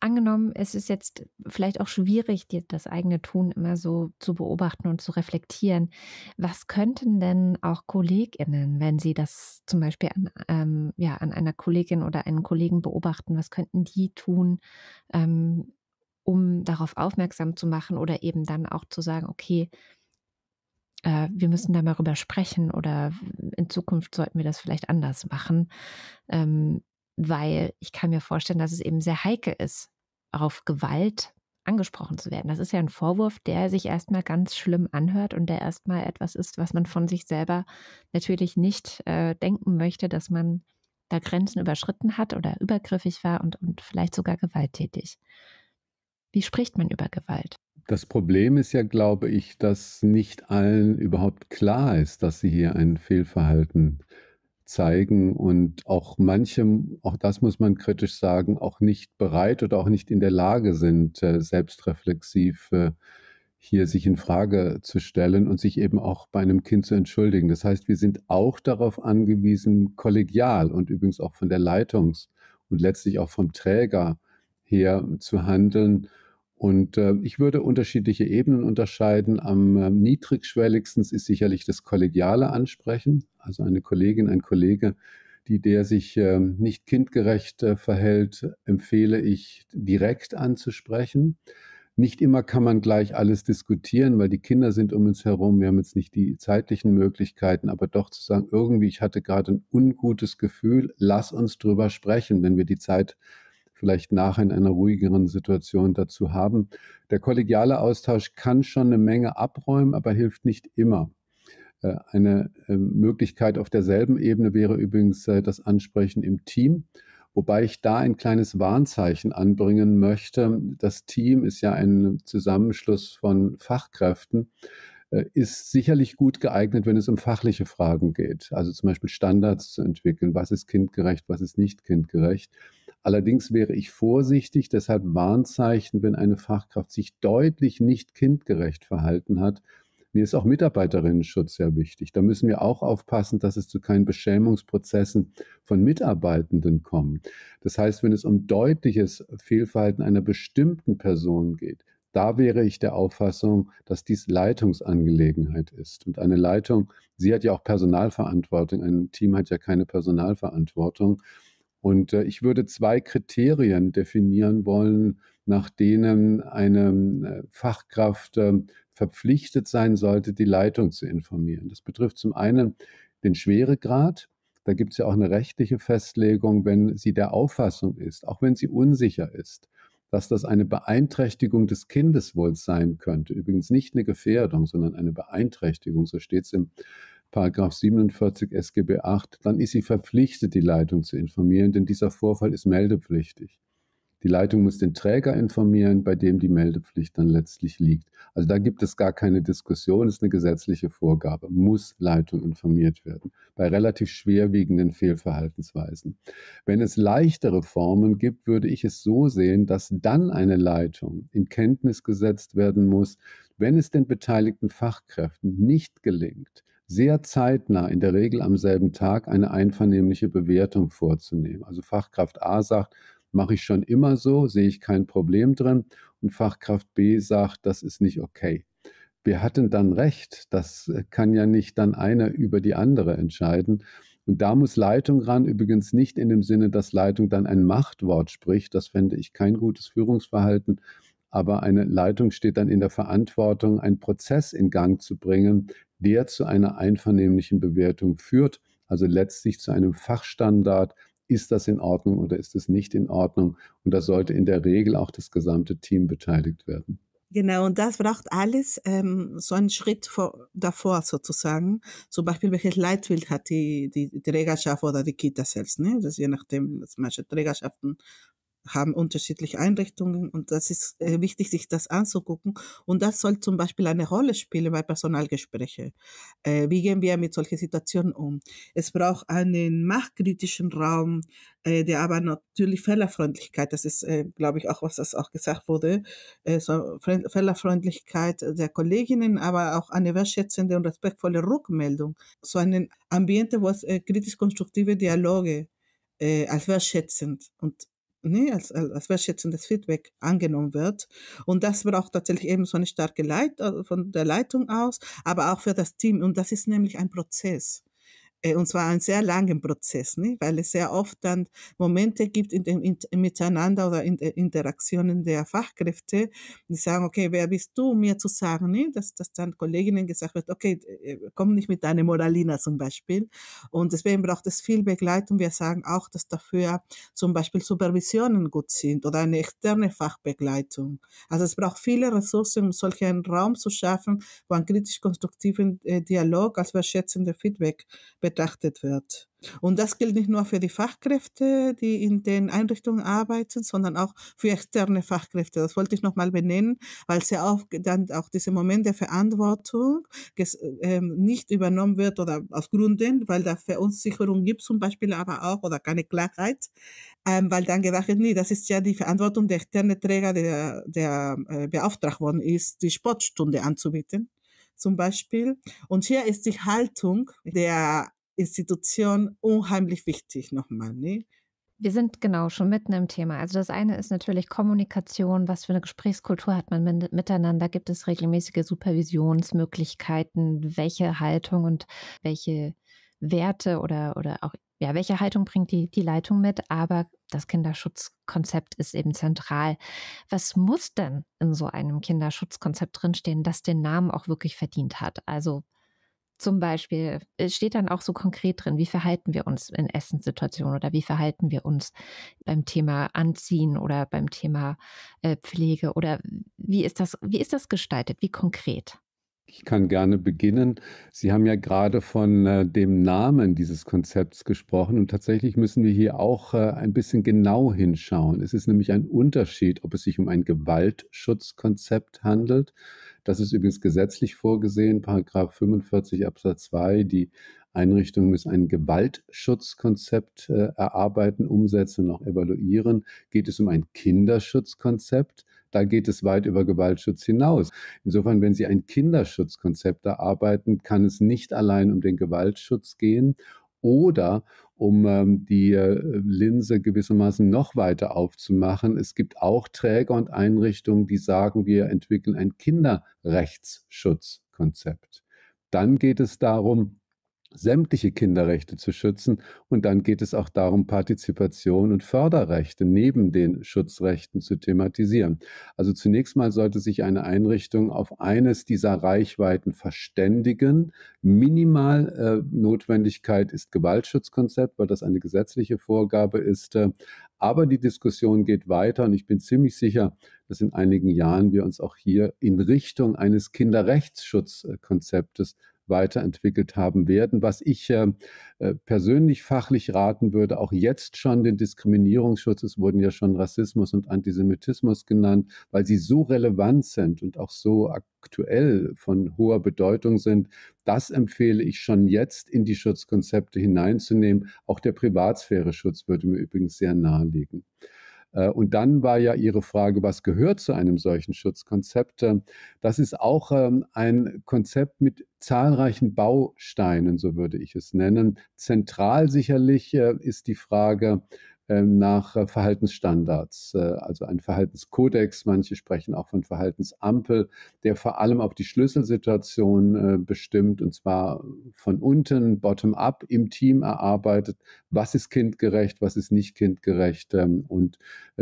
angenommen, es ist jetzt vielleicht auch schwierig, das eigene Tun immer so zu beobachten und zu reflektieren. Was könnten denn auch KollegInnen, wenn sie das zum Beispiel an, ähm, ja, an einer Kollegin oder einem Kollegen beobachten, was könnten die tun, ähm, um darauf aufmerksam zu machen oder eben dann auch zu sagen, okay, äh, wir müssen da mal drüber sprechen oder in Zukunft sollten wir das vielleicht anders machen. Ähm, weil ich kann mir vorstellen, dass es eben sehr heikel ist, auf Gewalt angesprochen zu werden. Das ist ja ein Vorwurf, der sich erstmal ganz schlimm anhört und der erstmal etwas ist, was man von sich selber natürlich nicht äh, denken möchte, dass man da Grenzen überschritten hat oder übergriffig war und, und vielleicht sogar gewalttätig. Wie spricht man über Gewalt? Das Problem ist ja, glaube ich, dass nicht allen überhaupt klar ist, dass sie hier ein Fehlverhalten äh, zeigen und auch manchem, auch das muss man kritisch sagen, auch nicht bereit oder auch nicht in der Lage sind, äh, selbstreflexiv äh, hier sich in Frage zu stellen und sich eben auch bei einem Kind zu entschuldigen. Das heißt, wir sind auch darauf angewiesen, kollegial und übrigens auch von der Leitungs- und letztlich auch vom Träger her zu handeln und äh, ich würde unterschiedliche Ebenen unterscheiden. Am äh, niedrigschwelligsten ist sicherlich das kollegiale Ansprechen, also eine Kollegin, ein Kollege, die der sich äh, nicht kindgerecht äh, verhält, empfehle ich direkt anzusprechen. Nicht immer kann man gleich alles diskutieren, weil die Kinder sind um uns herum. Wir haben jetzt nicht die zeitlichen Möglichkeiten, aber doch zu sagen, irgendwie, ich hatte gerade ein ungutes Gefühl, lass uns drüber sprechen, wenn wir die Zeit vielleicht nachher in einer ruhigeren Situation dazu haben. Der kollegiale Austausch kann schon eine Menge abräumen, aber hilft nicht immer. Äh, eine äh, Möglichkeit auf derselben Ebene wäre übrigens äh, das Ansprechen im Team. Wobei ich da ein kleines Warnzeichen anbringen möchte. Das Team ist ja ein Zusammenschluss von Fachkräften. Äh, ist sicherlich gut geeignet, wenn es um fachliche Fragen geht. Also zum Beispiel Standards zu entwickeln. Was ist kindgerecht? Was ist nicht kindgerecht? Allerdings wäre ich vorsichtig, deshalb Warnzeichen, wenn eine Fachkraft sich deutlich nicht kindgerecht verhalten hat. Mir ist auch Mitarbeiterinnenschutz sehr wichtig. Da müssen wir auch aufpassen, dass es zu keinen Beschämungsprozessen von Mitarbeitenden kommt. Das heißt, wenn es um deutliches Fehlverhalten einer bestimmten Person geht, da wäre ich der Auffassung, dass dies Leitungsangelegenheit ist. Und eine Leitung, sie hat ja auch Personalverantwortung, ein Team hat ja keine Personalverantwortung. Und äh, ich würde zwei Kriterien definieren wollen, nach denen eine äh, Fachkraft ähm, verpflichtet sein sollte, die Leitung zu informieren. Das betrifft zum einen den Schweregrad. Da gibt es ja auch eine rechtliche Festlegung, wenn sie der Auffassung ist, auch wenn sie unsicher ist, dass das eine Beeinträchtigung des Kindes wohl sein könnte. Übrigens nicht eine Gefährdung, sondern eine Beeinträchtigung, so steht es im Paragraph 47 SGB 8, dann ist sie verpflichtet, die Leitung zu informieren, denn dieser Vorfall ist meldepflichtig. Die Leitung muss den Träger informieren, bei dem die Meldepflicht dann letztlich liegt. Also da gibt es gar keine Diskussion, es ist eine gesetzliche Vorgabe, muss Leitung informiert werden, bei relativ schwerwiegenden Fehlverhaltensweisen. Wenn es leichtere Formen gibt, würde ich es so sehen, dass dann eine Leitung in Kenntnis gesetzt werden muss, wenn es den beteiligten Fachkräften nicht gelingt, sehr zeitnah, in der Regel am selben Tag, eine einvernehmliche Bewertung vorzunehmen. Also Fachkraft A sagt, mache ich schon immer so, sehe ich kein Problem drin. Und Fachkraft B sagt, das ist nicht okay. Wir hatten dann recht, das kann ja nicht dann einer über die andere entscheiden. Und da muss Leitung ran, übrigens nicht in dem Sinne, dass Leitung dann ein Machtwort spricht, das fände ich kein gutes Führungsverhalten, aber eine Leitung steht dann in der Verantwortung, einen Prozess in Gang zu bringen, der zu einer einvernehmlichen Bewertung führt, also letztlich zu einem Fachstandard, ist das in Ordnung oder ist es nicht in Ordnung. Und da sollte in der Regel auch das gesamte Team beteiligt werden. Genau, und das braucht alles ähm, so einen Schritt vor, davor sozusagen. Zum Beispiel, welches Leitbild hat die, die Trägerschaft oder die Kita selbst. Ne? Das je nachdem, dass manche Trägerschaften haben unterschiedliche Einrichtungen und das ist äh, wichtig, sich das anzugucken. Und das soll zum Beispiel eine Rolle spielen bei Personalgesprächen. Äh, wie gehen wir mit solchen Situationen um? Es braucht einen machtkritischen Raum, äh, der aber natürlich Fehlerfreundlichkeit, das ist, äh, glaube ich, auch was das auch gesagt wurde, äh, so Fehlerfreundlichkeit der Kolleginnen, aber auch eine wertschätzende und respektvolle Rückmeldung. So ein Ambiente, wo es äh, kritisch-konstruktive Dialoge als wertschätzend und nee, als, als wertschätzendes Feedback angenommen wird. Und das braucht tatsächlich eben so eine starke Leit äh, von der Leitung aus, aber auch für das Team. Und das ist nämlich ein Prozess. Äh, und zwar einen sehr langen Prozess, nicht? Ne? weil es sehr oft dann Momente gibt in dem in, Miteinander oder in der äh, Interaktionen der Fachkräfte, die sagen, okay, wer bist du, um mir zu sagen, nicht? Ne? dass, dass dann Kolleginnen gesagt wird, okay, äh, komm nicht mit deiner Moralina zum Beispiel. Und deswegen braucht es viel Begleitung. Wir sagen auch, dass dafür zum Beispiel Supervisionen gut sind oder eine externe Fachbegleitung. Also es braucht viele Ressourcen, um solch einen Raum zu schaffen, wo ein kritisch-konstruktiven Dialog als wertschätzende Feedback betrachtet wird. Und das gilt nicht nur für die Fachkräfte, die in den Einrichtungen arbeiten, sondern auch für externe Fachkräfte. Das wollte ich nochmal benennen, weil sehr oft dann auch dieser Moment der Verantwortung ähm, nicht übernommen wird oder aus Gründen, weil da Verunsicherung gibt zum Beispiel, aber auch oder keine Klarheit, ähm, weil dann gedacht wird, nee, das ist ja die Verantwortung der externen Träger, der, der äh, beauftragt worden ist, die Sportstunde anzubieten zum Beispiel. Und hier ist die Haltung der Institution unheimlich wichtig nochmal. Ne? Wir sind genau schon mitten im Thema. Also das eine ist natürlich Kommunikation. Was für eine Gesprächskultur hat man miteinander? Gibt es regelmäßige Supervisionsmöglichkeiten? Welche Haltung und welche Werte oder, oder auch, ja, welche Haltung bringt die, die Leitung mit? Aber das Kinderschutzkonzept ist eben zentral. Was muss denn in so einem Kinderschutzkonzept drinstehen, das den Namen auch wirklich verdient hat? Also zum Beispiel äh, steht dann auch so konkret drin, wie verhalten wir uns in Essenssituationen oder wie verhalten wir uns beim Thema Anziehen oder beim Thema äh, Pflege oder wie ist das, wie ist das gestaltet, wie konkret? Ich kann gerne beginnen. Sie haben ja gerade von äh, dem Namen dieses Konzepts gesprochen und tatsächlich müssen wir hier auch äh, ein bisschen genau hinschauen. Es ist nämlich ein Unterschied, ob es sich um ein Gewaltschutzkonzept handelt. Das ist übrigens gesetzlich vorgesehen, Paragraph 45 Absatz 2. Die Einrichtung muss ein Gewaltschutzkonzept äh, erarbeiten, umsetzen und auch evaluieren. Geht es um ein Kinderschutzkonzept? da geht es weit über Gewaltschutz hinaus. Insofern, wenn Sie ein Kinderschutzkonzept erarbeiten, kann es nicht allein um den Gewaltschutz gehen oder um ähm, die äh, Linse gewissermaßen noch weiter aufzumachen. Es gibt auch Träger und Einrichtungen, die sagen, wir entwickeln ein Kinderrechtsschutzkonzept. Dann geht es darum, sämtliche Kinderrechte zu schützen. Und dann geht es auch darum, Partizipation und Förderrechte neben den Schutzrechten zu thematisieren. Also zunächst mal sollte sich eine Einrichtung auf eines dieser Reichweiten verständigen. Minimal äh, Notwendigkeit ist Gewaltschutzkonzept, weil das eine gesetzliche Vorgabe ist. Äh, aber die Diskussion geht weiter und ich bin ziemlich sicher, dass in einigen Jahren wir uns auch hier in Richtung eines Kinderrechtsschutzkonzeptes weiterentwickelt haben werden. Was ich äh, äh, persönlich fachlich raten würde, auch jetzt schon den Diskriminierungsschutz, es wurden ja schon Rassismus und Antisemitismus genannt, weil sie so relevant sind und auch so aktuell von hoher Bedeutung sind, das empfehle ich schon jetzt in die Schutzkonzepte hineinzunehmen. Auch der Privatsphäre-Schutz würde mir übrigens sehr nahelegen. Äh, und dann war ja Ihre Frage, was gehört zu einem solchen Schutzkonzept? Ähm, das ist auch ähm, ein Konzept mit zahlreichen Bausteinen, so würde ich es nennen. Zentral sicherlich äh, ist die Frage, ähm, nach äh, Verhaltensstandards, äh, also ein Verhaltenskodex. Manche sprechen auch von Verhaltensampel, der vor allem auf die Schlüsselsituation äh, bestimmt und zwar von unten, bottom-up im Team erarbeitet. Was ist kindgerecht, was ist nicht kindgerecht ähm, und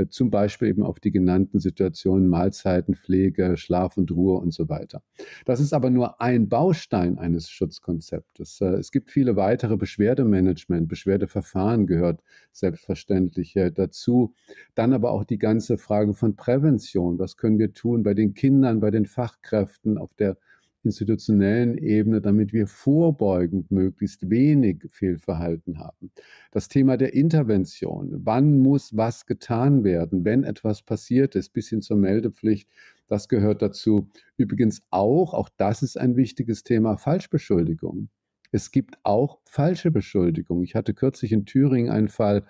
zum Beispiel eben auf die genannten Situationen Mahlzeiten, Pflege, Schlaf und Ruhe und so weiter. Das ist aber nur ein Baustein eines Schutzkonzeptes. Es gibt viele weitere Beschwerdemanagement, Beschwerdeverfahren gehört selbstverständlich Selbstverständliche dazu. Dann aber auch die ganze Frage von Prävention. Was können wir tun bei den Kindern, bei den Fachkräften auf der institutionellen Ebene, damit wir vorbeugend möglichst wenig Fehlverhalten haben. Das Thema der Intervention. Wann muss was getan werden, wenn etwas passiert ist, bis hin zur Meldepflicht? Das gehört dazu. Übrigens auch, auch das ist ein wichtiges Thema, Falschbeschuldigung. Es gibt auch falsche Beschuldigung. Ich hatte kürzlich in Thüringen einen Fall,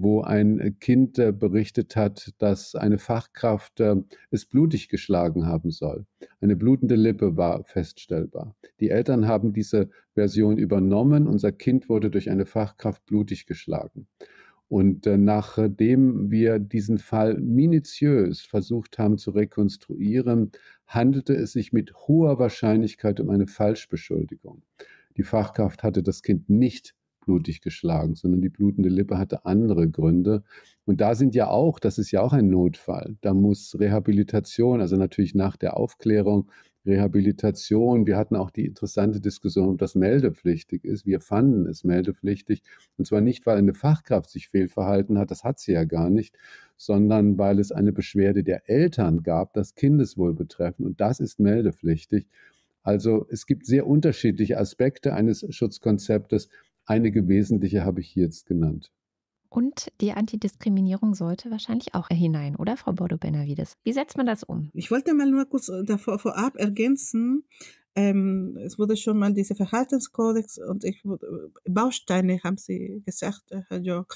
wo ein Kind äh, berichtet hat, dass eine Fachkraft äh, es blutig geschlagen haben soll. Eine blutende Lippe war feststellbar. Die Eltern haben diese Version übernommen. Unser Kind wurde durch eine Fachkraft blutig geschlagen. Und äh, nachdem wir diesen Fall minutiös versucht haben zu rekonstruieren, handelte es sich mit hoher Wahrscheinlichkeit um eine Falschbeschuldigung. Die Fachkraft hatte das Kind nicht blutig geschlagen, sondern die blutende Lippe hatte andere Gründe. Und da sind ja auch, das ist ja auch ein Notfall, da muss Rehabilitation, also natürlich nach der Aufklärung, Rehabilitation. Wir hatten auch die interessante Diskussion, ob das meldepflichtig ist. Wir fanden es meldepflichtig. Und zwar nicht, weil eine Fachkraft sich fehlverhalten hat, das hat sie ja gar nicht, sondern weil es eine Beschwerde der Eltern gab, das Kindeswohl betreffend. Und das ist meldepflichtig. Also es gibt sehr unterschiedliche Aspekte eines Schutzkonzeptes. Einige wesentliche habe ich jetzt genannt. Und die Antidiskriminierung sollte wahrscheinlich auch hinein, oder Frau Bordo-Benavides? Wie setzt man das um? Ich wollte mal nur kurz äh, davor, vorab ergänzen, ähm, es wurde schon mal diese Verhaltenskodex und ich wurde, äh, Bausteine haben Sie gesagt, äh, Herr Jörg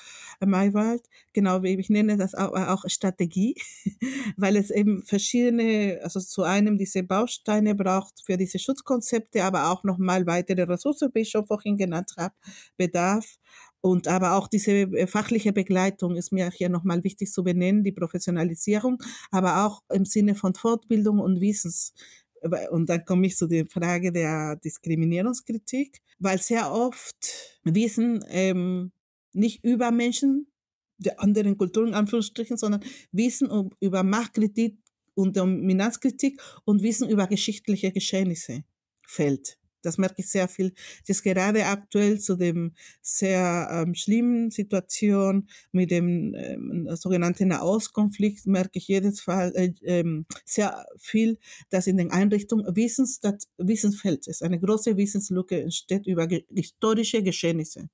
äh, Maywald, genau wie ich nenne das auch, auch Strategie, weil es eben verschiedene, also zu einem diese Bausteine braucht für diese Schutzkonzepte, aber auch nochmal weitere Ressourcen, wie ich schon vorhin genannt habe, Bedarf. Und aber auch diese fachliche Begleitung ist mir hier nochmal wichtig zu benennen, die Professionalisierung, aber auch im Sinne von Fortbildung und Wissens und dann komme ich zu der Frage der Diskriminierungskritik, weil sehr oft Wissen ähm, nicht über Menschen der anderen Kulturen, Anführungsstrichen, sondern Wissen um, über Machtkritik und Dominanzkritik und Wissen über geschichtliche Geschehnisse fällt das merke ich sehr viel, dass gerade aktuell zu dem sehr ähm, schlimmen Situation mit dem ähm, sogenannten Nahostkonflikt merke ich jedes Fall äh, ähm, sehr viel, dass in den Einrichtungen Wissens, das Wissensfeld ist. Eine große Wissenslücke entsteht über ge historische Geschehnisse.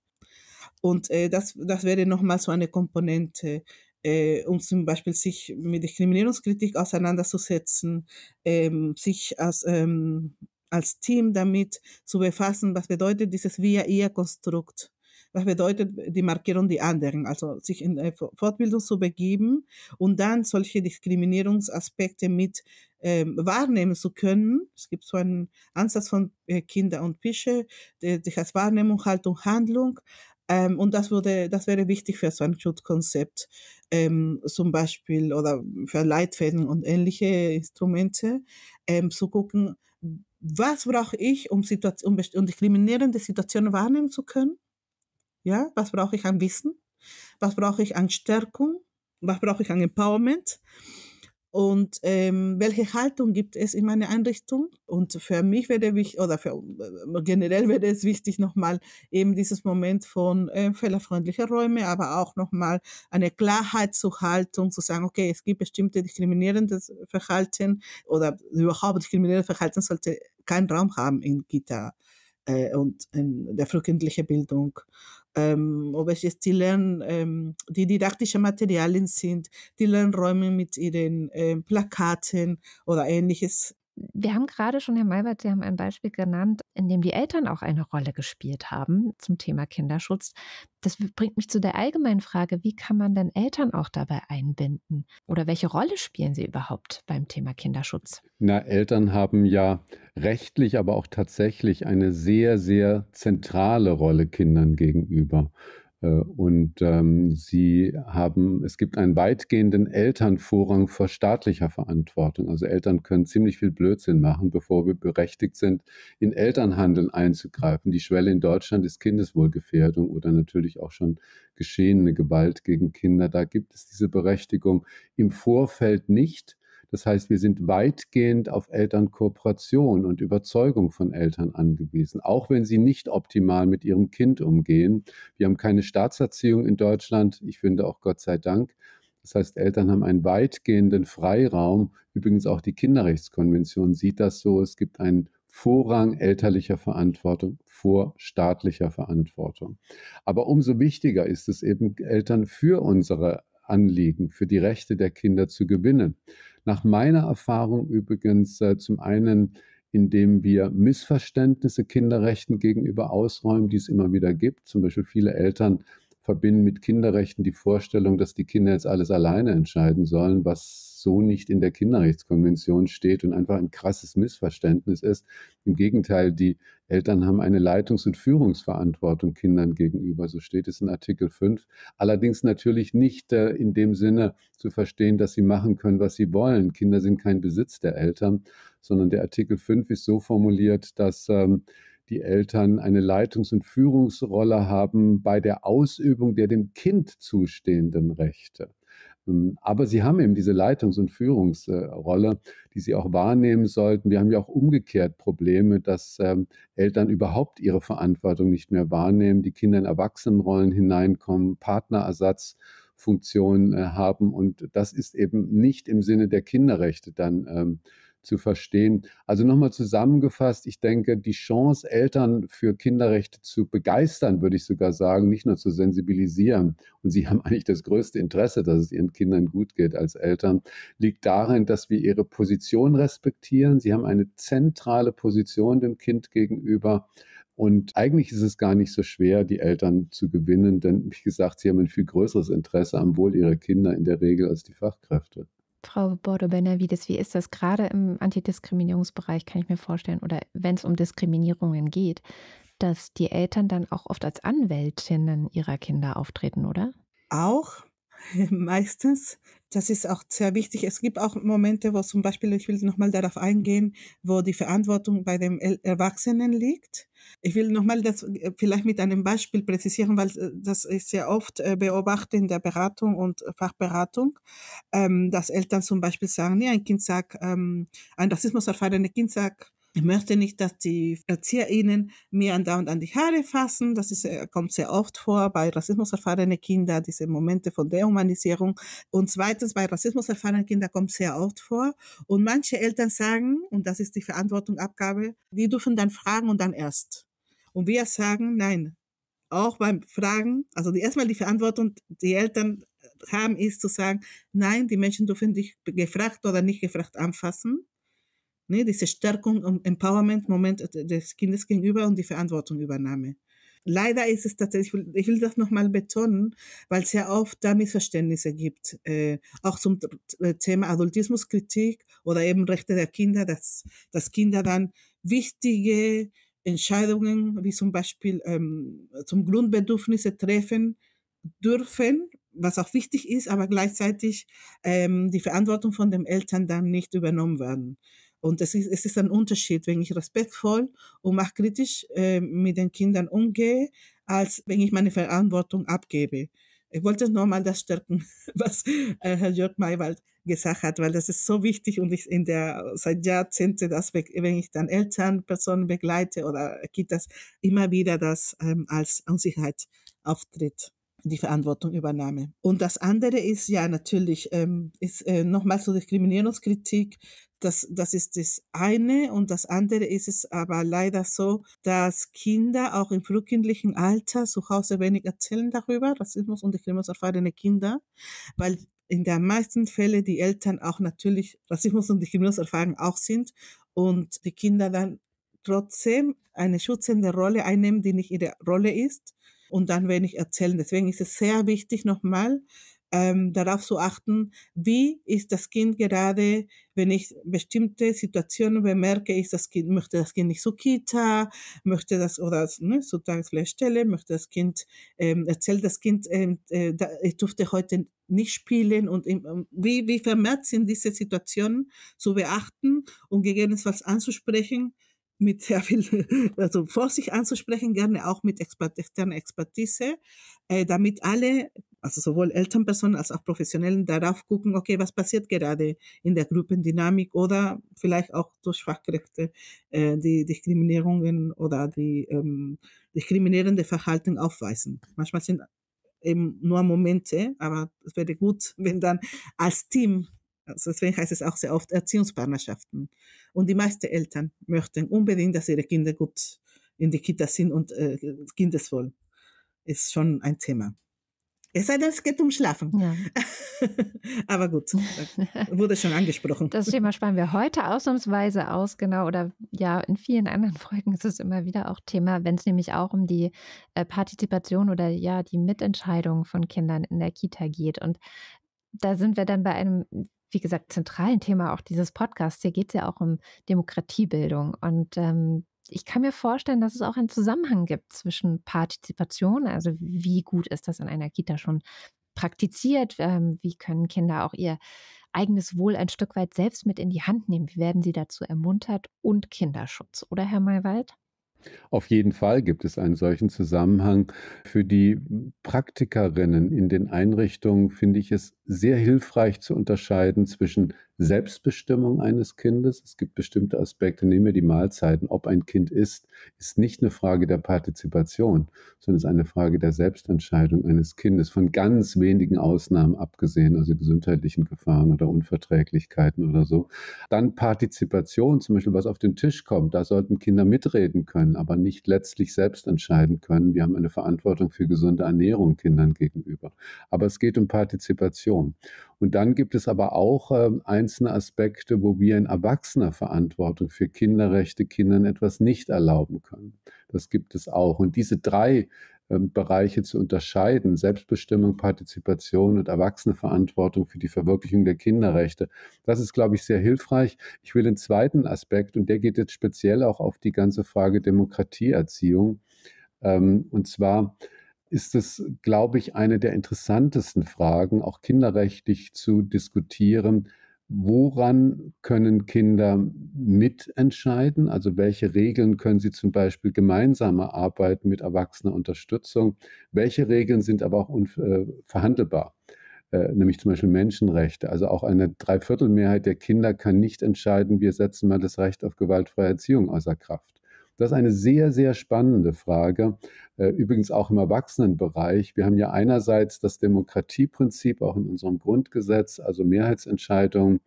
Und äh, das, das wäre nochmal so eine Komponente, äh, um zum Beispiel sich mit Diskriminierungskritik auseinanderzusetzen, ähm, sich als ähm, als Team damit zu befassen, was bedeutet dieses via ihr konstrukt Was bedeutet die Markierung die anderen? Also sich in äh, Fortbildung zu begeben und dann solche Diskriminierungsaspekte mit ähm, wahrnehmen zu können. Es gibt so einen Ansatz von äh, Kinder und Fische, der, sich als Wahrnehmung, Haltung, Handlung. Ähm, und das würde, das wäre wichtig für so ein Schutzkonzept, ähm, zum Beispiel, oder für Leitfäden und ähnliche Instrumente, ähm, zu gucken, was brauche ich, um, Situation, um diskriminierende Situationen wahrnehmen zu können? Ja, was brauche ich an Wissen? Was brauche ich an Stärkung? Was brauche ich an Empowerment? und ähm, welche Haltung gibt es in meiner Einrichtung? Und für mich wäre wichtig, oder für, äh, generell wäre es wichtig, nochmal eben dieses Moment von äh, fehlerfreundlicher Räume, aber auch nochmal eine Klarheit zur Haltung, zu sagen, okay, es gibt bestimmte diskriminierende Verhalten oder überhaupt diskriminierende Verhalten sollte keinen Raum haben in Kita äh, und in der frühkindlichen Bildung ähm, ob es jetzt die, Lern, ähm, die didaktischen Materialien sind, die Lernräume mit ihren ähm, Plakaten oder ähnliches wir haben gerade schon, Herr Maybert, Sie haben ein Beispiel genannt, in dem die Eltern auch eine Rolle gespielt haben zum Thema Kinderschutz. Das bringt mich zu der allgemeinen Frage, wie kann man denn Eltern auch dabei einbinden? Oder welche Rolle spielen sie überhaupt beim Thema Kinderschutz? Na, Eltern haben ja rechtlich, aber auch tatsächlich eine sehr, sehr zentrale Rolle Kindern gegenüber. Äh, und ähm, sie haben, es gibt einen weitgehenden Elternvorrang vor staatlicher Verantwortung. Also Eltern können ziemlich viel Blödsinn machen, bevor wir berechtigt sind, in Elternhandeln einzugreifen. Die Schwelle in Deutschland ist Kindeswohlgefährdung oder natürlich auch schon geschehene Gewalt gegen Kinder. Da gibt es diese Berechtigung im Vorfeld nicht. Das heißt, wir sind weitgehend auf Elternkooperation und Überzeugung von Eltern angewiesen, auch wenn sie nicht optimal mit ihrem Kind umgehen. Wir haben keine Staatserziehung in Deutschland, ich finde auch Gott sei Dank. Das heißt, Eltern haben einen weitgehenden Freiraum. Übrigens auch die Kinderrechtskonvention sieht das so. Es gibt einen Vorrang elterlicher Verantwortung vor staatlicher Verantwortung. Aber umso wichtiger ist es eben, Eltern für unsere Anliegen, für die Rechte der Kinder zu gewinnen. Nach meiner Erfahrung übrigens äh, zum einen, indem wir Missverständnisse Kinderrechten gegenüber ausräumen, die es immer wieder gibt. Zum Beispiel viele Eltern verbinden mit Kinderrechten die Vorstellung, dass die Kinder jetzt alles alleine entscheiden sollen, was so nicht in der Kinderrechtskonvention steht und einfach ein krasses Missverständnis ist. Im Gegenteil, die Eltern haben eine Leitungs- und Führungsverantwortung Kindern gegenüber, so steht es in Artikel 5. Allerdings natürlich nicht äh, in dem Sinne zu verstehen, dass sie machen können, was sie wollen. Kinder sind kein Besitz der Eltern, sondern der Artikel 5 ist so formuliert, dass ähm, die Eltern eine Leitungs- und Führungsrolle haben bei der Ausübung der dem Kind zustehenden Rechte. Ähm, aber sie haben eben diese Leitungs- und Führungsrolle, die sie auch wahrnehmen sollten. Wir haben ja auch umgekehrt Probleme, dass ähm, Eltern überhaupt ihre Verantwortung nicht mehr wahrnehmen, die Kinder in Erwachsenenrollen hineinkommen, Partnerersatzfunktionen äh, haben. Und das ist eben nicht im Sinne der Kinderrechte dann ähm, zu verstehen. Also nochmal zusammengefasst, ich denke, die Chance, Eltern für Kinderrechte zu begeistern, würde ich sogar sagen, nicht nur zu sensibilisieren, und sie haben eigentlich das größte Interesse, dass es ihren Kindern gut geht als Eltern, liegt darin, dass wir ihre Position respektieren. Sie haben eine zentrale Position dem Kind gegenüber. Und eigentlich ist es gar nicht so schwer, die Eltern zu gewinnen, denn wie gesagt, sie haben ein viel größeres Interesse am Wohl ihrer Kinder in der Regel als die Fachkräfte. Frau Bordo-Benavides, wie ist das gerade im Antidiskriminierungsbereich, kann ich mir vorstellen, oder wenn es um Diskriminierungen geht, dass die Eltern dann auch oft als Anwältinnen ihrer Kinder auftreten, oder? Auch, meistens. Das ist auch sehr wichtig. Es gibt auch Momente, wo zum Beispiel, ich will nochmal darauf eingehen, wo die Verantwortung bei dem Erwachsenen liegt. Ich will nochmal das äh, vielleicht mit einem Beispiel präzisieren, weil äh, das ist sehr oft äh, beobachte in der Beratung und Fachberatung, ähm, dass Eltern zum Beispiel sagen, nee, ein Kind sagt, ähm, ein rassismuserfahrenes Kind sagt, ich möchte nicht, dass die ErzieherInnen mir andauernd an die Haare fassen. Das ist, äh, kommt sehr oft vor bei rassismuserfahrenen Kindern, diese Momente von Dehumanisierung. Und zweitens, bei rassismuserfahrenen Kindern kommt sehr oft vor. Und manche Eltern sagen, und das ist die Verantwortung, Abgabe, die dürfen dann fragen und dann erst. Und wir sagen, nein, auch beim Fragen, also die, erstmal die Verantwortung, die Eltern äh, haben, ist zu sagen, nein, die Menschen dürfen dich gefragt oder nicht gefragt anfassen ne, diese Stärkung und Empowerment-Moment äh, des Kindes gegenüber und die Verantwortungsübernahme. Leider ist es tatsächlich, ich will, ich will das nochmal betonen, weil es ja oft da Missverständnisse gibt, äh, auch zum äh, Thema Adultismuskritik oder eben Rechte der Kinder, dass, dass Kinder dann wichtige Entscheidungen, wie zum Beispiel ähm, zum Grundbedürfnisse treffen dürfen, was auch wichtig ist, aber gleichzeitig ähm, die Verantwortung von den Eltern dann nicht übernommen werden. Und es ist, es ist ein Unterschied, wenn ich respektvoll und machtkritisch äh, mit den Kindern umgehe, als wenn ich meine Verantwortung abgebe. Ich wollte nochmal das stärken, was äh, Herr Jörg Maywald gesagt hat, weil das ist so wichtig und ich in der seit Jahrzehnten, dass wenn ich dann Eltern, Personen begleite oder Kitas, immer wieder das ähm, als Unsicherheit auftritt die Verantwortung übernahme. Und das andere ist ja natürlich, ähm, ist äh, nochmal zur Diskriminierungskritik, das, das ist das eine. Und das andere ist es aber leider so, dass Kinder auch im frühkindlichen Alter zu Hause wenig erzählen darüber, Rassismus und diskriminierungserfahrene Kinder, weil in der meisten Fälle die Eltern auch natürlich Rassismus und Diskriminierungserfahrung auch sind und die Kinder dann trotzdem eine schützende Rolle einnehmen, die nicht ihre Rolle ist und dann wenig erzählen. Deswegen ist es sehr wichtig nochmal, ähm, darauf zu achten, wie ist das Kind gerade, wenn ich bestimmte Situationen bemerke, ist das Kind, möchte das Kind nicht zur Kita, möchte das oder ne, vielleicht Stelle, möchte das Kind, ähm, erzählt das Kind, ähm, äh, da, ich durfte heute nicht spielen und ähm, wie, wie vermehrt sind diese Situationen zu beachten und gegebenenfalls anzusprechen mit sehr viel also vor sich anzusprechen, gerne auch mit Expert, externer Expertise, äh, damit alle, also sowohl Elternpersonen als auch Professionellen darauf gucken, okay, was passiert gerade in der Gruppendynamik oder vielleicht auch durch Fachkräfte äh, die Diskriminierungen oder die ähm, diskriminierende Verhalten aufweisen. Manchmal sind eben nur Momente, aber es wäre gut, wenn dann als Team also deswegen heißt es auch sehr oft Erziehungspartnerschaften. Und die meisten Eltern möchten unbedingt, dass ihre Kinder gut in die Kita sind und äh, kindeswohl. Ist schon ein Thema. Es sei denn, es geht um Schlafen. Ja. Aber gut, wurde schon angesprochen. Das Thema sparen wir heute ausnahmsweise aus, genau. Oder ja, in vielen anderen Folgen ist es immer wieder auch Thema, wenn es nämlich auch um die äh, Partizipation oder ja, die Mitentscheidung von Kindern in der Kita geht. Und da sind wir dann bei einem wie gesagt, zentralen Thema auch dieses Podcasts. Hier geht es ja auch um Demokratiebildung. Und ähm, ich kann mir vorstellen, dass es auch einen Zusammenhang gibt zwischen Partizipation, also wie gut ist das in einer Kita schon praktiziert, ähm, wie können Kinder auch ihr eigenes Wohl ein Stück weit selbst mit in die Hand nehmen, wie werden sie dazu ermuntert und Kinderschutz, oder Herr Maywald? Auf jeden Fall gibt es einen solchen Zusammenhang. Für die Praktikerinnen in den Einrichtungen finde ich es sehr hilfreich zu unterscheiden zwischen Selbstbestimmung eines Kindes. Es gibt bestimmte Aspekte, nehmen wir die Mahlzeiten, ob ein Kind isst, ist nicht eine Frage der Partizipation, sondern ist eine Frage der Selbstentscheidung eines Kindes, von ganz wenigen Ausnahmen abgesehen, also gesundheitlichen Gefahren oder Unverträglichkeiten oder so. Dann Partizipation, zum Beispiel was auf den Tisch kommt, da sollten Kinder mitreden können, aber nicht letztlich selbst entscheiden können. Wir haben eine Verantwortung für gesunde Ernährung Kindern gegenüber. Aber es geht um Partizipation. Und dann gibt es aber auch äh, einzelne Aspekte, wo wir in erwachsener Verantwortung für Kinderrechte Kindern etwas nicht erlauben können. Das gibt es auch. Und diese drei äh, Bereiche zu unterscheiden, Selbstbestimmung, Partizipation und erwachsene Verantwortung für die Verwirklichung der Kinderrechte, das ist, glaube ich, sehr hilfreich. Ich will den zweiten Aspekt, und der geht jetzt speziell auch auf die ganze Frage Demokratieerziehung, ähm, und zwar, ist es, glaube ich, eine der interessantesten Fragen, auch kinderrechtlich zu diskutieren. Woran können Kinder mitentscheiden? Also welche Regeln können sie zum Beispiel gemeinsam erarbeiten mit Erwachsener Unterstützung? Welche Regeln sind aber auch äh, verhandelbar? Äh, nämlich zum Beispiel Menschenrechte. Also auch eine Dreiviertelmehrheit der Kinder kann nicht entscheiden, wir setzen mal das Recht auf gewaltfreie Erziehung außer Kraft. Das ist eine sehr, sehr spannende Frage, äh, übrigens auch im Erwachsenenbereich. Wir haben ja einerseits das Demokratieprinzip auch in unserem Grundgesetz, also Mehrheitsentscheidungen,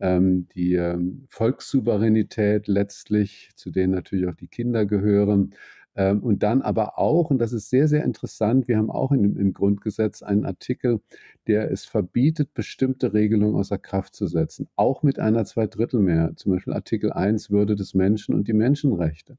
ähm, die ähm, Volkssouveränität letztlich, zu denen natürlich auch die Kinder gehören. Ähm, und dann aber auch, und das ist sehr, sehr interessant, wir haben auch in, im Grundgesetz einen Artikel, der es verbietet, bestimmte Regelungen außer Kraft zu setzen, auch mit einer Zweidrittelmehrheit, zum Beispiel Artikel 1 Würde des Menschen und die Menschenrechte.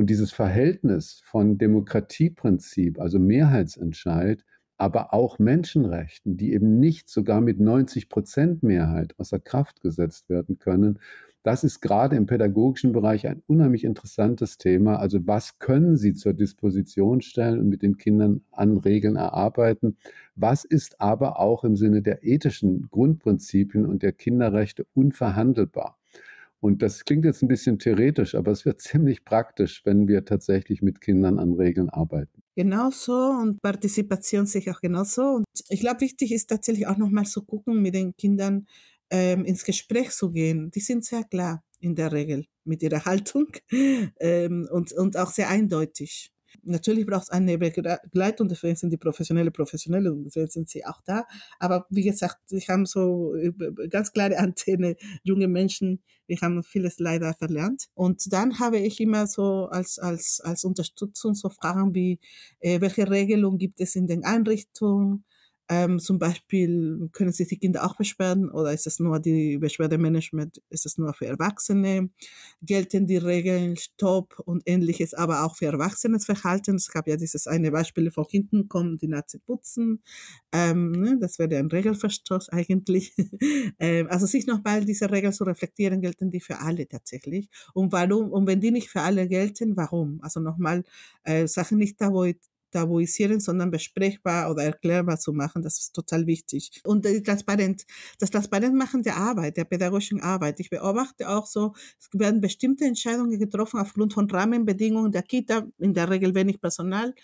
Und dieses Verhältnis von Demokratieprinzip, also Mehrheitsentscheid, aber auch Menschenrechten, die eben nicht sogar mit 90 Prozent Mehrheit außer Kraft gesetzt werden können, das ist gerade im pädagogischen Bereich ein unheimlich interessantes Thema. Also was können Sie zur Disposition stellen und mit den Kindern an Regeln erarbeiten? Was ist aber auch im Sinne der ethischen Grundprinzipien und der Kinderrechte unverhandelbar? Und das klingt jetzt ein bisschen theoretisch, aber es wird ziemlich praktisch, wenn wir tatsächlich mit Kindern an Regeln arbeiten. Genau so und Partizipation sehe ich auch genauso. Und ich glaube, wichtig ist tatsächlich auch nochmal zu gucken, mit den Kindern ähm, ins Gespräch zu gehen. Die sind sehr klar in der Regel mit ihrer Haltung ähm, und, und auch sehr eindeutig natürlich braucht es eine Begleitung, deswegen sind die Professionelle Professionelle und deswegen sind sie auch da. Aber wie gesagt, ich haben so äh, ganz klare Antenne, junge Menschen, die haben vieles leider verlernt. Und dann habe ich immer so als, als, als Unterstützung so Fragen wie, äh, welche Regelung gibt es in den Einrichtungen? Ähm, zum Beispiel können sich die Kinder auch beschweren oder ist es nur die Beschwerdemanagement, ist es nur für Erwachsene? Gelten die Regeln Stopp und ähnliches, aber auch für erwachsenes Es gab ja dieses eine Beispiel von hinten kommen, die Nazi putzen. Ähm, ne? Das wäre ein Regelverstoß eigentlich. ähm, also sich nochmal diese Regeln zu reflektieren, gelten die für alle tatsächlich. Und warum? Und wenn die nicht für alle gelten, warum? Also nochmal äh, Sachen nicht tabuisieren, sondern besprechbar oder erklärbar zu machen. Das ist total wichtig. Und transparent, das Transparentmachen der Arbeit, der pädagogischen Arbeit. Ich beobachte auch so, es werden bestimmte Entscheidungen getroffen aufgrund von Rahmenbedingungen der Kita, in der Regel wenig Personal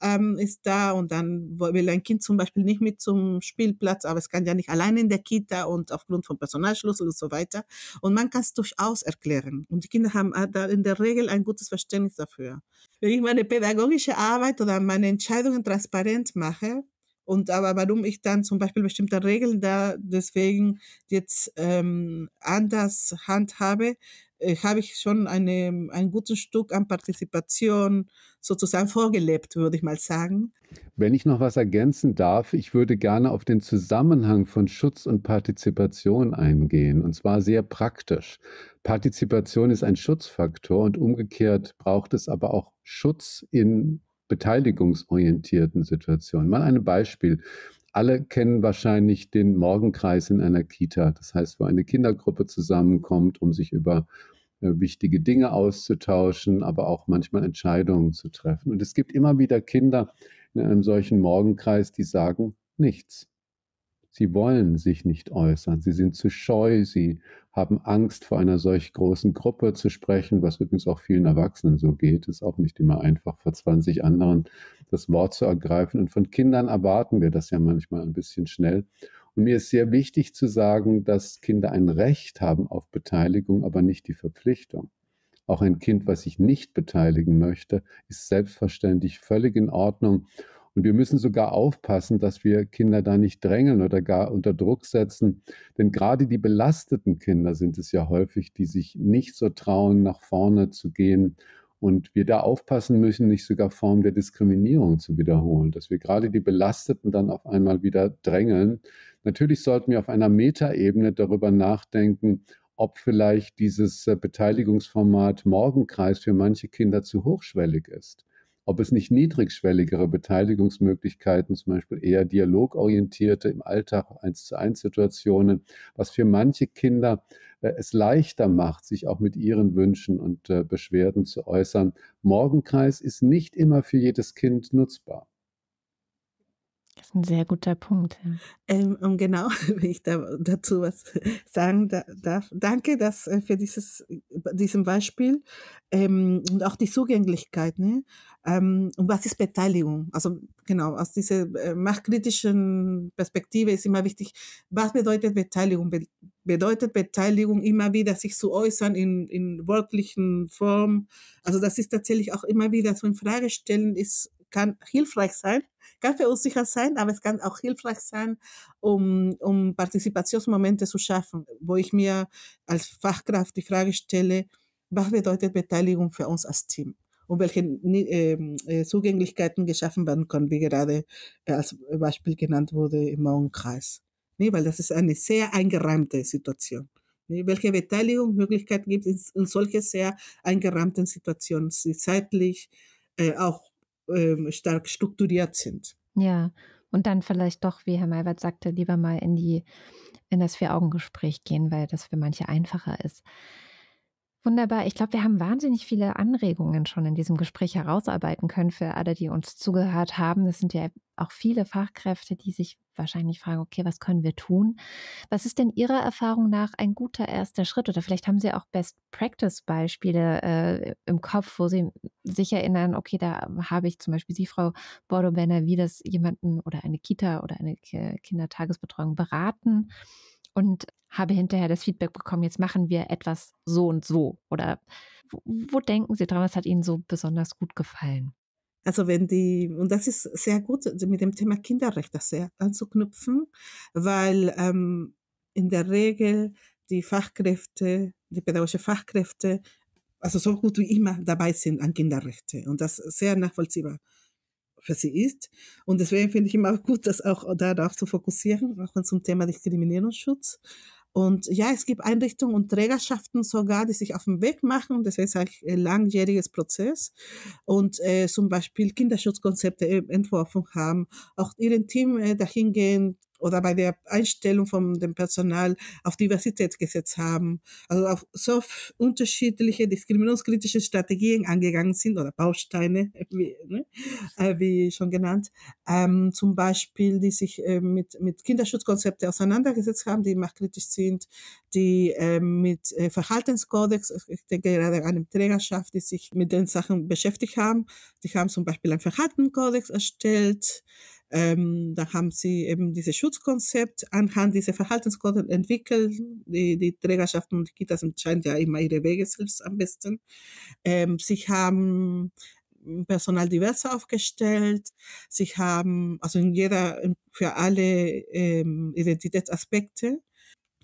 ähm, ist da und dann will ein Kind zum Beispiel nicht mit zum Spielplatz, aber es kann ja nicht allein in der Kita und aufgrund von Personalschlüssel und so weiter. Und man kann es durchaus erklären. Und die Kinder haben äh, da in der Regel ein gutes Verständnis dafür. Wenn ich meine pädagogische Arbeit oder meine Entscheidungen transparent mache, und aber warum ich dann zum Beispiel bestimmte Regeln da deswegen jetzt ähm, anders handhabe, äh, habe ich schon eine, ein gutes Stück an Partizipation sozusagen vorgelebt, würde ich mal sagen. Wenn ich noch was ergänzen darf, ich würde gerne auf den Zusammenhang von Schutz und Partizipation eingehen, und zwar sehr praktisch. Partizipation ist ein Schutzfaktor und umgekehrt braucht es aber auch Schutz in beteiligungsorientierten Situationen. Mal ein Beispiel alle kennen wahrscheinlich den Morgenkreis in einer Kita. Das heißt, wo eine Kindergruppe zusammenkommt, um sich über äh, wichtige Dinge auszutauschen, aber auch manchmal Entscheidungen zu treffen. Und es gibt immer wieder Kinder in einem solchen Morgenkreis, die sagen nichts. Sie wollen sich nicht äußern, sie sind zu scheu, sie haben Angst, vor einer solch großen Gruppe zu sprechen, was übrigens auch vielen Erwachsenen so geht. Ist auch nicht immer einfach, vor 20 anderen das Wort zu ergreifen. Und von Kindern erwarten wir das ja manchmal ein bisschen schnell. Und mir ist sehr wichtig zu sagen, dass Kinder ein Recht haben auf Beteiligung, aber nicht die Verpflichtung. Auch ein Kind, was sich nicht beteiligen möchte, ist selbstverständlich völlig in Ordnung. Und wir müssen sogar aufpassen, dass wir Kinder da nicht drängeln oder gar unter Druck setzen. Denn gerade die belasteten Kinder sind es ja häufig, die sich nicht so trauen, nach vorne zu gehen. Und wir da aufpassen müssen, nicht sogar Formen der Diskriminierung zu wiederholen, dass wir gerade die Belasteten dann auf einmal wieder drängeln. Natürlich sollten wir auf einer Metaebene darüber nachdenken, ob vielleicht dieses äh, Beteiligungsformat Morgenkreis für manche Kinder zu hochschwellig ist ob es nicht niedrigschwelligere Beteiligungsmöglichkeiten, zum Beispiel eher dialogorientierte im Alltag eins zu eins Situationen, was für manche Kinder äh, es leichter macht, sich auch mit ihren Wünschen und äh, Beschwerden zu äußern. Morgenkreis ist nicht immer für jedes Kind nutzbar. Das ist ein sehr guter Punkt. Ja. Ähm, und genau, wenn ich da, dazu was sagen darf, danke dass, äh, für dieses diesem Beispiel ähm, und auch die Zugänglichkeit. Ne? Ähm, und was ist Beteiligung? Also genau, aus dieser äh, machtkritischen Perspektive ist immer wichtig, was bedeutet Beteiligung? Be bedeutet Beteiligung immer wieder, sich zu äußern in, in wörtlichen Form. Also das ist tatsächlich auch immer wieder so in Frage stellen, ist kann hilfreich sein, kann für uns sicher sein, aber es kann auch hilfreich sein, um, um Partizipationsmomente zu schaffen, wo ich mir als Fachkraft die Frage stelle, was bedeutet Beteiligung für uns als Team? Und welche ähm, äh, Zugänglichkeiten geschaffen werden können, wie gerade äh, als Beispiel genannt wurde im Morgenkreis. Nee, weil das ist eine sehr eingeräumte Situation. Welche Beteiligungsmöglichkeiten gibt es in solche sehr eingerahmten Situationen, zeitlich, äh, auch ähm, stark strukturiert sind. Ja, und dann vielleicht doch, wie Herr Maywald sagte, lieber mal in die in das Vier-Augen-Gespräch gehen, weil das für manche einfacher ist. Wunderbar. Ich glaube, wir haben wahnsinnig viele Anregungen schon in diesem Gespräch herausarbeiten können für alle, die uns zugehört haben. Das sind ja auch viele Fachkräfte, die sich wahrscheinlich fragen, okay, was können wir tun? Was ist denn Ihrer Erfahrung nach ein guter erster Schritt? Oder vielleicht haben Sie auch Best-Practice-Beispiele äh, im Kopf, wo Sie sich erinnern, okay, da habe ich zum Beispiel Sie, Frau wie das jemanden oder eine Kita oder eine Kindertagesbetreuung beraten und habe hinterher das Feedback bekommen, jetzt machen wir etwas so und so? Oder wo, wo denken Sie dran, was hat Ihnen so besonders gut gefallen? Also wenn die, und das ist sehr gut, äh, mit dem Thema Kinderrecht das sehr anzuknüpfen, weil ähm, in der Regel die Fachkräfte, die pädagogischen Fachkräfte, also so gut wie immer dabei sind an Kinderrechte und das sehr nachvollziehbar für sie ist. Und deswegen finde ich immer gut, das auch darauf zu fokussieren, auch wenn es um Thema Diskriminierungsschutz und ja, es gibt Einrichtungen und Trägerschaften sogar, die sich auf den Weg machen. Das ist ein langjähriges Prozess. Und äh, zum Beispiel Kinderschutzkonzepte entworfen haben, auch ihren Team äh, dahingehend oder bei der Einstellung von dem Personal auf Diversität gesetzt haben, also auf so unterschiedliche diskriminierungskritische Strategien angegangen sind oder Bausteine, wie, ne, äh, wie schon genannt, ähm, zum Beispiel, die sich äh, mit, mit Kinderschutzkonzepten auseinandergesetzt haben, die machtkritisch sind, die ähm, äh, mit Verhaltenskodex, äh, ich denke gerade an eine Trägerschaft, die sich mit den Sachen beschäftigt haben, die haben zum Beispiel einen Verhaltenskodex erstellt, ähm, da haben sie eben dieses Schutzkonzept anhand dieser Verhaltenscodes entwickelt. Die, die Trägerschaften und die Kitas entscheiden ja immer ihre Wege selbst am besten. Ähm, sie haben Personal diverser aufgestellt. Sie haben also in jeder für alle ähm, Identitätsaspekte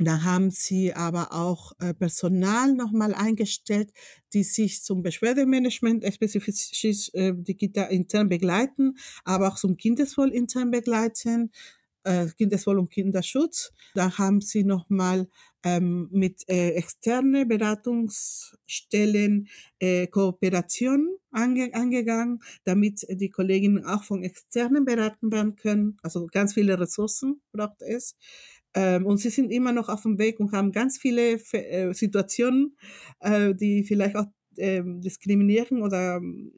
da haben sie aber auch äh, Personal nochmal eingestellt, die sich zum Beschwerdemanagement spezifisch äh, digital intern begleiten, aber auch zum Kindeswohl intern begleiten, äh, Kindeswohl und Kinderschutz. Da haben sie nochmal ähm, mit äh, externe Beratungsstellen äh, Kooperation ange angegangen, damit die Kolleginnen auch von externen beraten werden können. Also ganz viele Ressourcen braucht es. Ähm, und sie sind immer noch auf dem Weg und haben ganz viele äh, Situationen, äh, die vielleicht auch äh, diskriminieren oder ähm,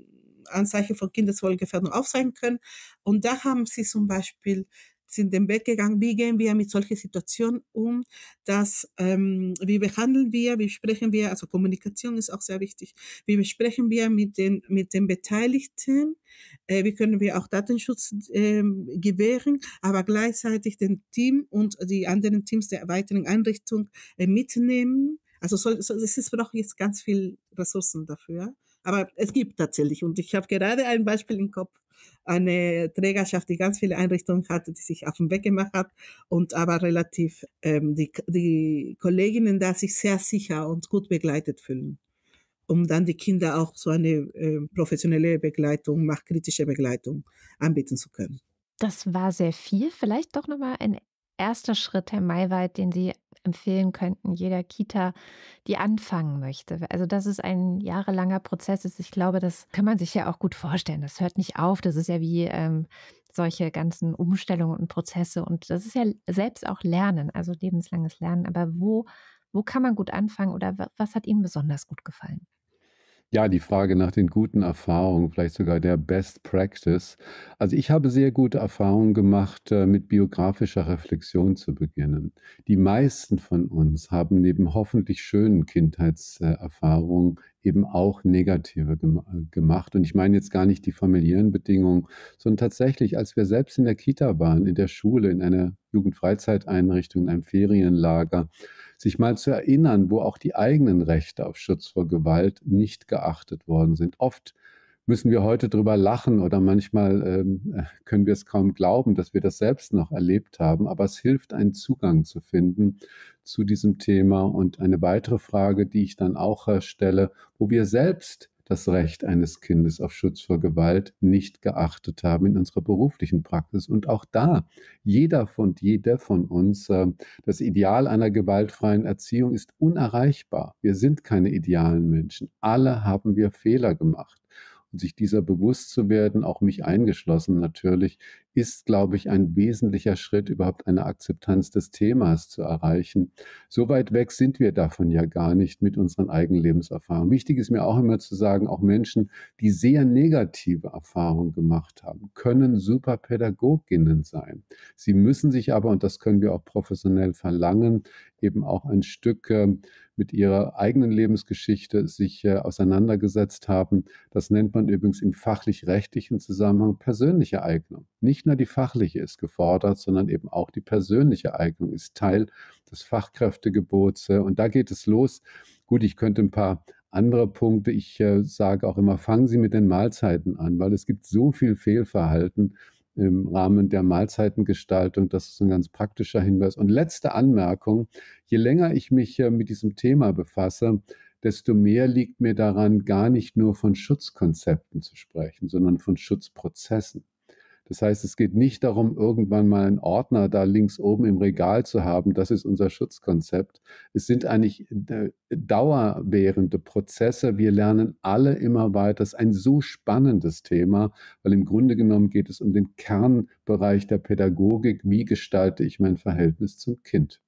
Anzeichen von Kindeswohlgefährdung aufzeigen können. Und da haben sie zum Beispiel sind den Weg gegangen, wie gehen wir mit solchen Situationen um, dass, ähm, wie behandeln wir, wie sprechen wir, also Kommunikation ist auch sehr wichtig, wie besprechen wir mit den, mit den Beteiligten, äh, wie können wir auch Datenschutz äh, gewähren, aber gleichzeitig den Team und die anderen Teams der weiteren Einrichtung äh, mitnehmen. Also soll, so, es ist noch jetzt ganz viel Ressourcen dafür. Aber es gibt tatsächlich, und ich habe gerade ein Beispiel im Kopf, eine Trägerschaft, die ganz viele Einrichtungen hatte, die sich auf den Weg gemacht hat und aber relativ ähm, die, die Kolleginnen da sich sehr sicher und gut begleitet fühlen, um dann die Kinder auch so eine äh, professionelle Begleitung, machtkritische Begleitung anbieten zu können. Das war sehr viel. Vielleicht doch nochmal ein erster Schritt, Herr Maywald, den Sie empfehlen könnten, jeder Kita, die anfangen möchte. Also das ist ein jahrelanger Prozess. Ist. Also ich glaube, das kann man sich ja auch gut vorstellen. Das hört nicht auf. Das ist ja wie ähm, solche ganzen Umstellungen und Prozesse. Und das ist ja selbst auch Lernen, also lebenslanges Lernen. Aber wo, wo kann man gut anfangen oder was hat Ihnen besonders gut gefallen? Ja, die Frage nach den guten Erfahrungen, vielleicht sogar der Best Practice. Also ich habe sehr gute Erfahrungen gemacht, äh, mit biografischer Reflexion zu beginnen. Die meisten von uns haben neben hoffentlich schönen Kindheitserfahrungen eben auch negative äh, gemacht. Und ich meine jetzt gar nicht die familiären Bedingungen, sondern tatsächlich, als wir selbst in der Kita waren, in der Schule, in einer Jugendfreizeiteinrichtung, in einem Ferienlager, sich mal zu erinnern, wo auch die eigenen Rechte auf Schutz vor Gewalt nicht geachtet worden sind. Oft müssen wir heute drüber lachen oder manchmal ähm, äh, können wir es kaum glauben, dass wir das selbst noch erlebt haben. Aber es hilft, einen Zugang zu finden zu diesem Thema. Und eine weitere Frage, die ich dann auch äh, stelle, wo wir selbst das Recht eines Kindes auf Schutz vor Gewalt nicht geachtet haben in unserer beruflichen Praxis. Und auch da, jeder von jeder von uns, äh, das Ideal einer gewaltfreien Erziehung ist unerreichbar. Wir sind keine idealen Menschen. Alle haben wir Fehler gemacht. Und sich dieser bewusst zu werden, auch mich eingeschlossen natürlich, ist, glaube ich, ein wesentlicher Schritt, überhaupt eine Akzeptanz des Themas zu erreichen. So weit weg sind wir davon ja gar nicht mit unseren eigenen Lebenserfahrungen. Wichtig ist mir auch immer zu sagen, auch Menschen, die sehr negative Erfahrungen gemacht haben, können super Pädagoginnen sein. Sie müssen sich aber, und das können wir auch professionell verlangen, eben auch ein Stück äh, mit ihrer eigenen Lebensgeschichte sich äh, auseinandergesetzt haben. Das nennt man übrigens im fachlich-rechtlichen Zusammenhang persönliche Eignung. Nicht nicht nur die fachliche ist gefordert, sondern eben auch die persönliche Eignung ist Teil des Fachkräftegebots. Und da geht es los. Gut, ich könnte ein paar andere Punkte, ich äh, sage auch immer, fangen Sie mit den Mahlzeiten an, weil es gibt so viel Fehlverhalten im Rahmen der Mahlzeitengestaltung. Das ist ein ganz praktischer Hinweis. Und letzte Anmerkung, je länger ich mich äh, mit diesem Thema befasse, desto mehr liegt mir daran, gar nicht nur von Schutzkonzepten zu sprechen, sondern von Schutzprozessen. Das heißt, es geht nicht darum, irgendwann mal einen Ordner da links oben im Regal zu haben. Das ist unser Schutzkonzept. Es sind eigentlich äh, dauerwährende Prozesse. Wir lernen alle immer weiter. Es ist ein so spannendes Thema, weil im Grunde genommen geht es um den Kernbereich der Pädagogik. Wie gestalte ich mein Verhältnis zum Kind?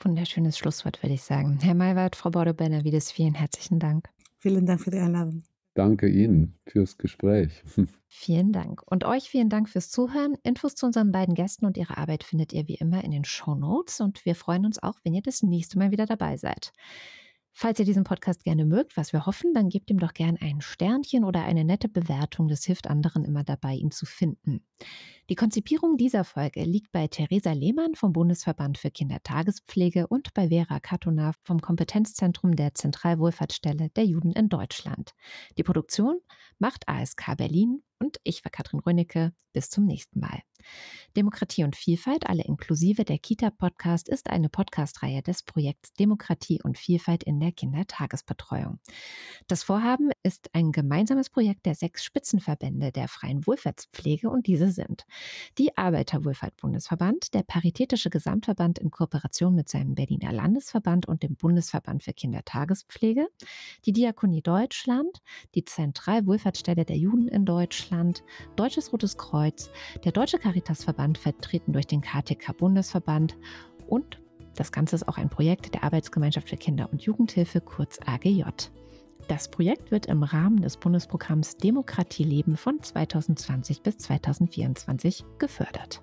Wunderschönes Schlusswort, würde ich sagen. Herr Maywald, Frau Bordo-Benavides, vielen herzlichen Dank. Vielen Dank für die Einladung danke Ihnen fürs Gespräch. Vielen Dank. Und euch vielen Dank fürs Zuhören. Infos zu unseren beiden Gästen und ihrer Arbeit findet ihr wie immer in den Show Notes. Und wir freuen uns auch, wenn ihr das nächste Mal wieder dabei seid. Falls ihr diesen Podcast gerne mögt, was wir hoffen, dann gebt ihm doch gern ein Sternchen oder eine nette Bewertung. Das hilft anderen immer dabei, ihn zu finden. Die Konzipierung dieser Folge liegt bei Theresa Lehmann vom Bundesverband für Kindertagespflege und bei Vera Katona vom Kompetenzzentrum der Zentralwohlfahrtsstelle der Juden in Deutschland. Die Produktion macht ASK Berlin und ich war Katrin Rönecke. Bis zum nächsten Mal. Demokratie und Vielfalt, alle inklusive der Kita-Podcast, ist eine Podcast-Reihe des Projekts Demokratie und Vielfalt in der Kindertagesbetreuung. Das Vorhaben ist ein gemeinsames Projekt der sechs Spitzenverbände der freien Wohlfahrtspflege und diese sind die Arbeiterwohlfahrt-Bundesverband, der Paritätische Gesamtverband in Kooperation mit seinem Berliner Landesverband und dem Bundesverband für Kindertagespflege, die Diakonie Deutschland, die Zentralwohlfahrtsstelle der Juden in Deutschland, Deutschland, Deutsches Rotes Kreuz, der Deutsche Caritasverband, vertreten durch den KTK Bundesverband und das Ganze ist auch ein Projekt der Arbeitsgemeinschaft für Kinder- und Jugendhilfe, kurz AGJ. Das Projekt wird im Rahmen des Bundesprogramms Demokratie leben von 2020 bis 2024 gefördert.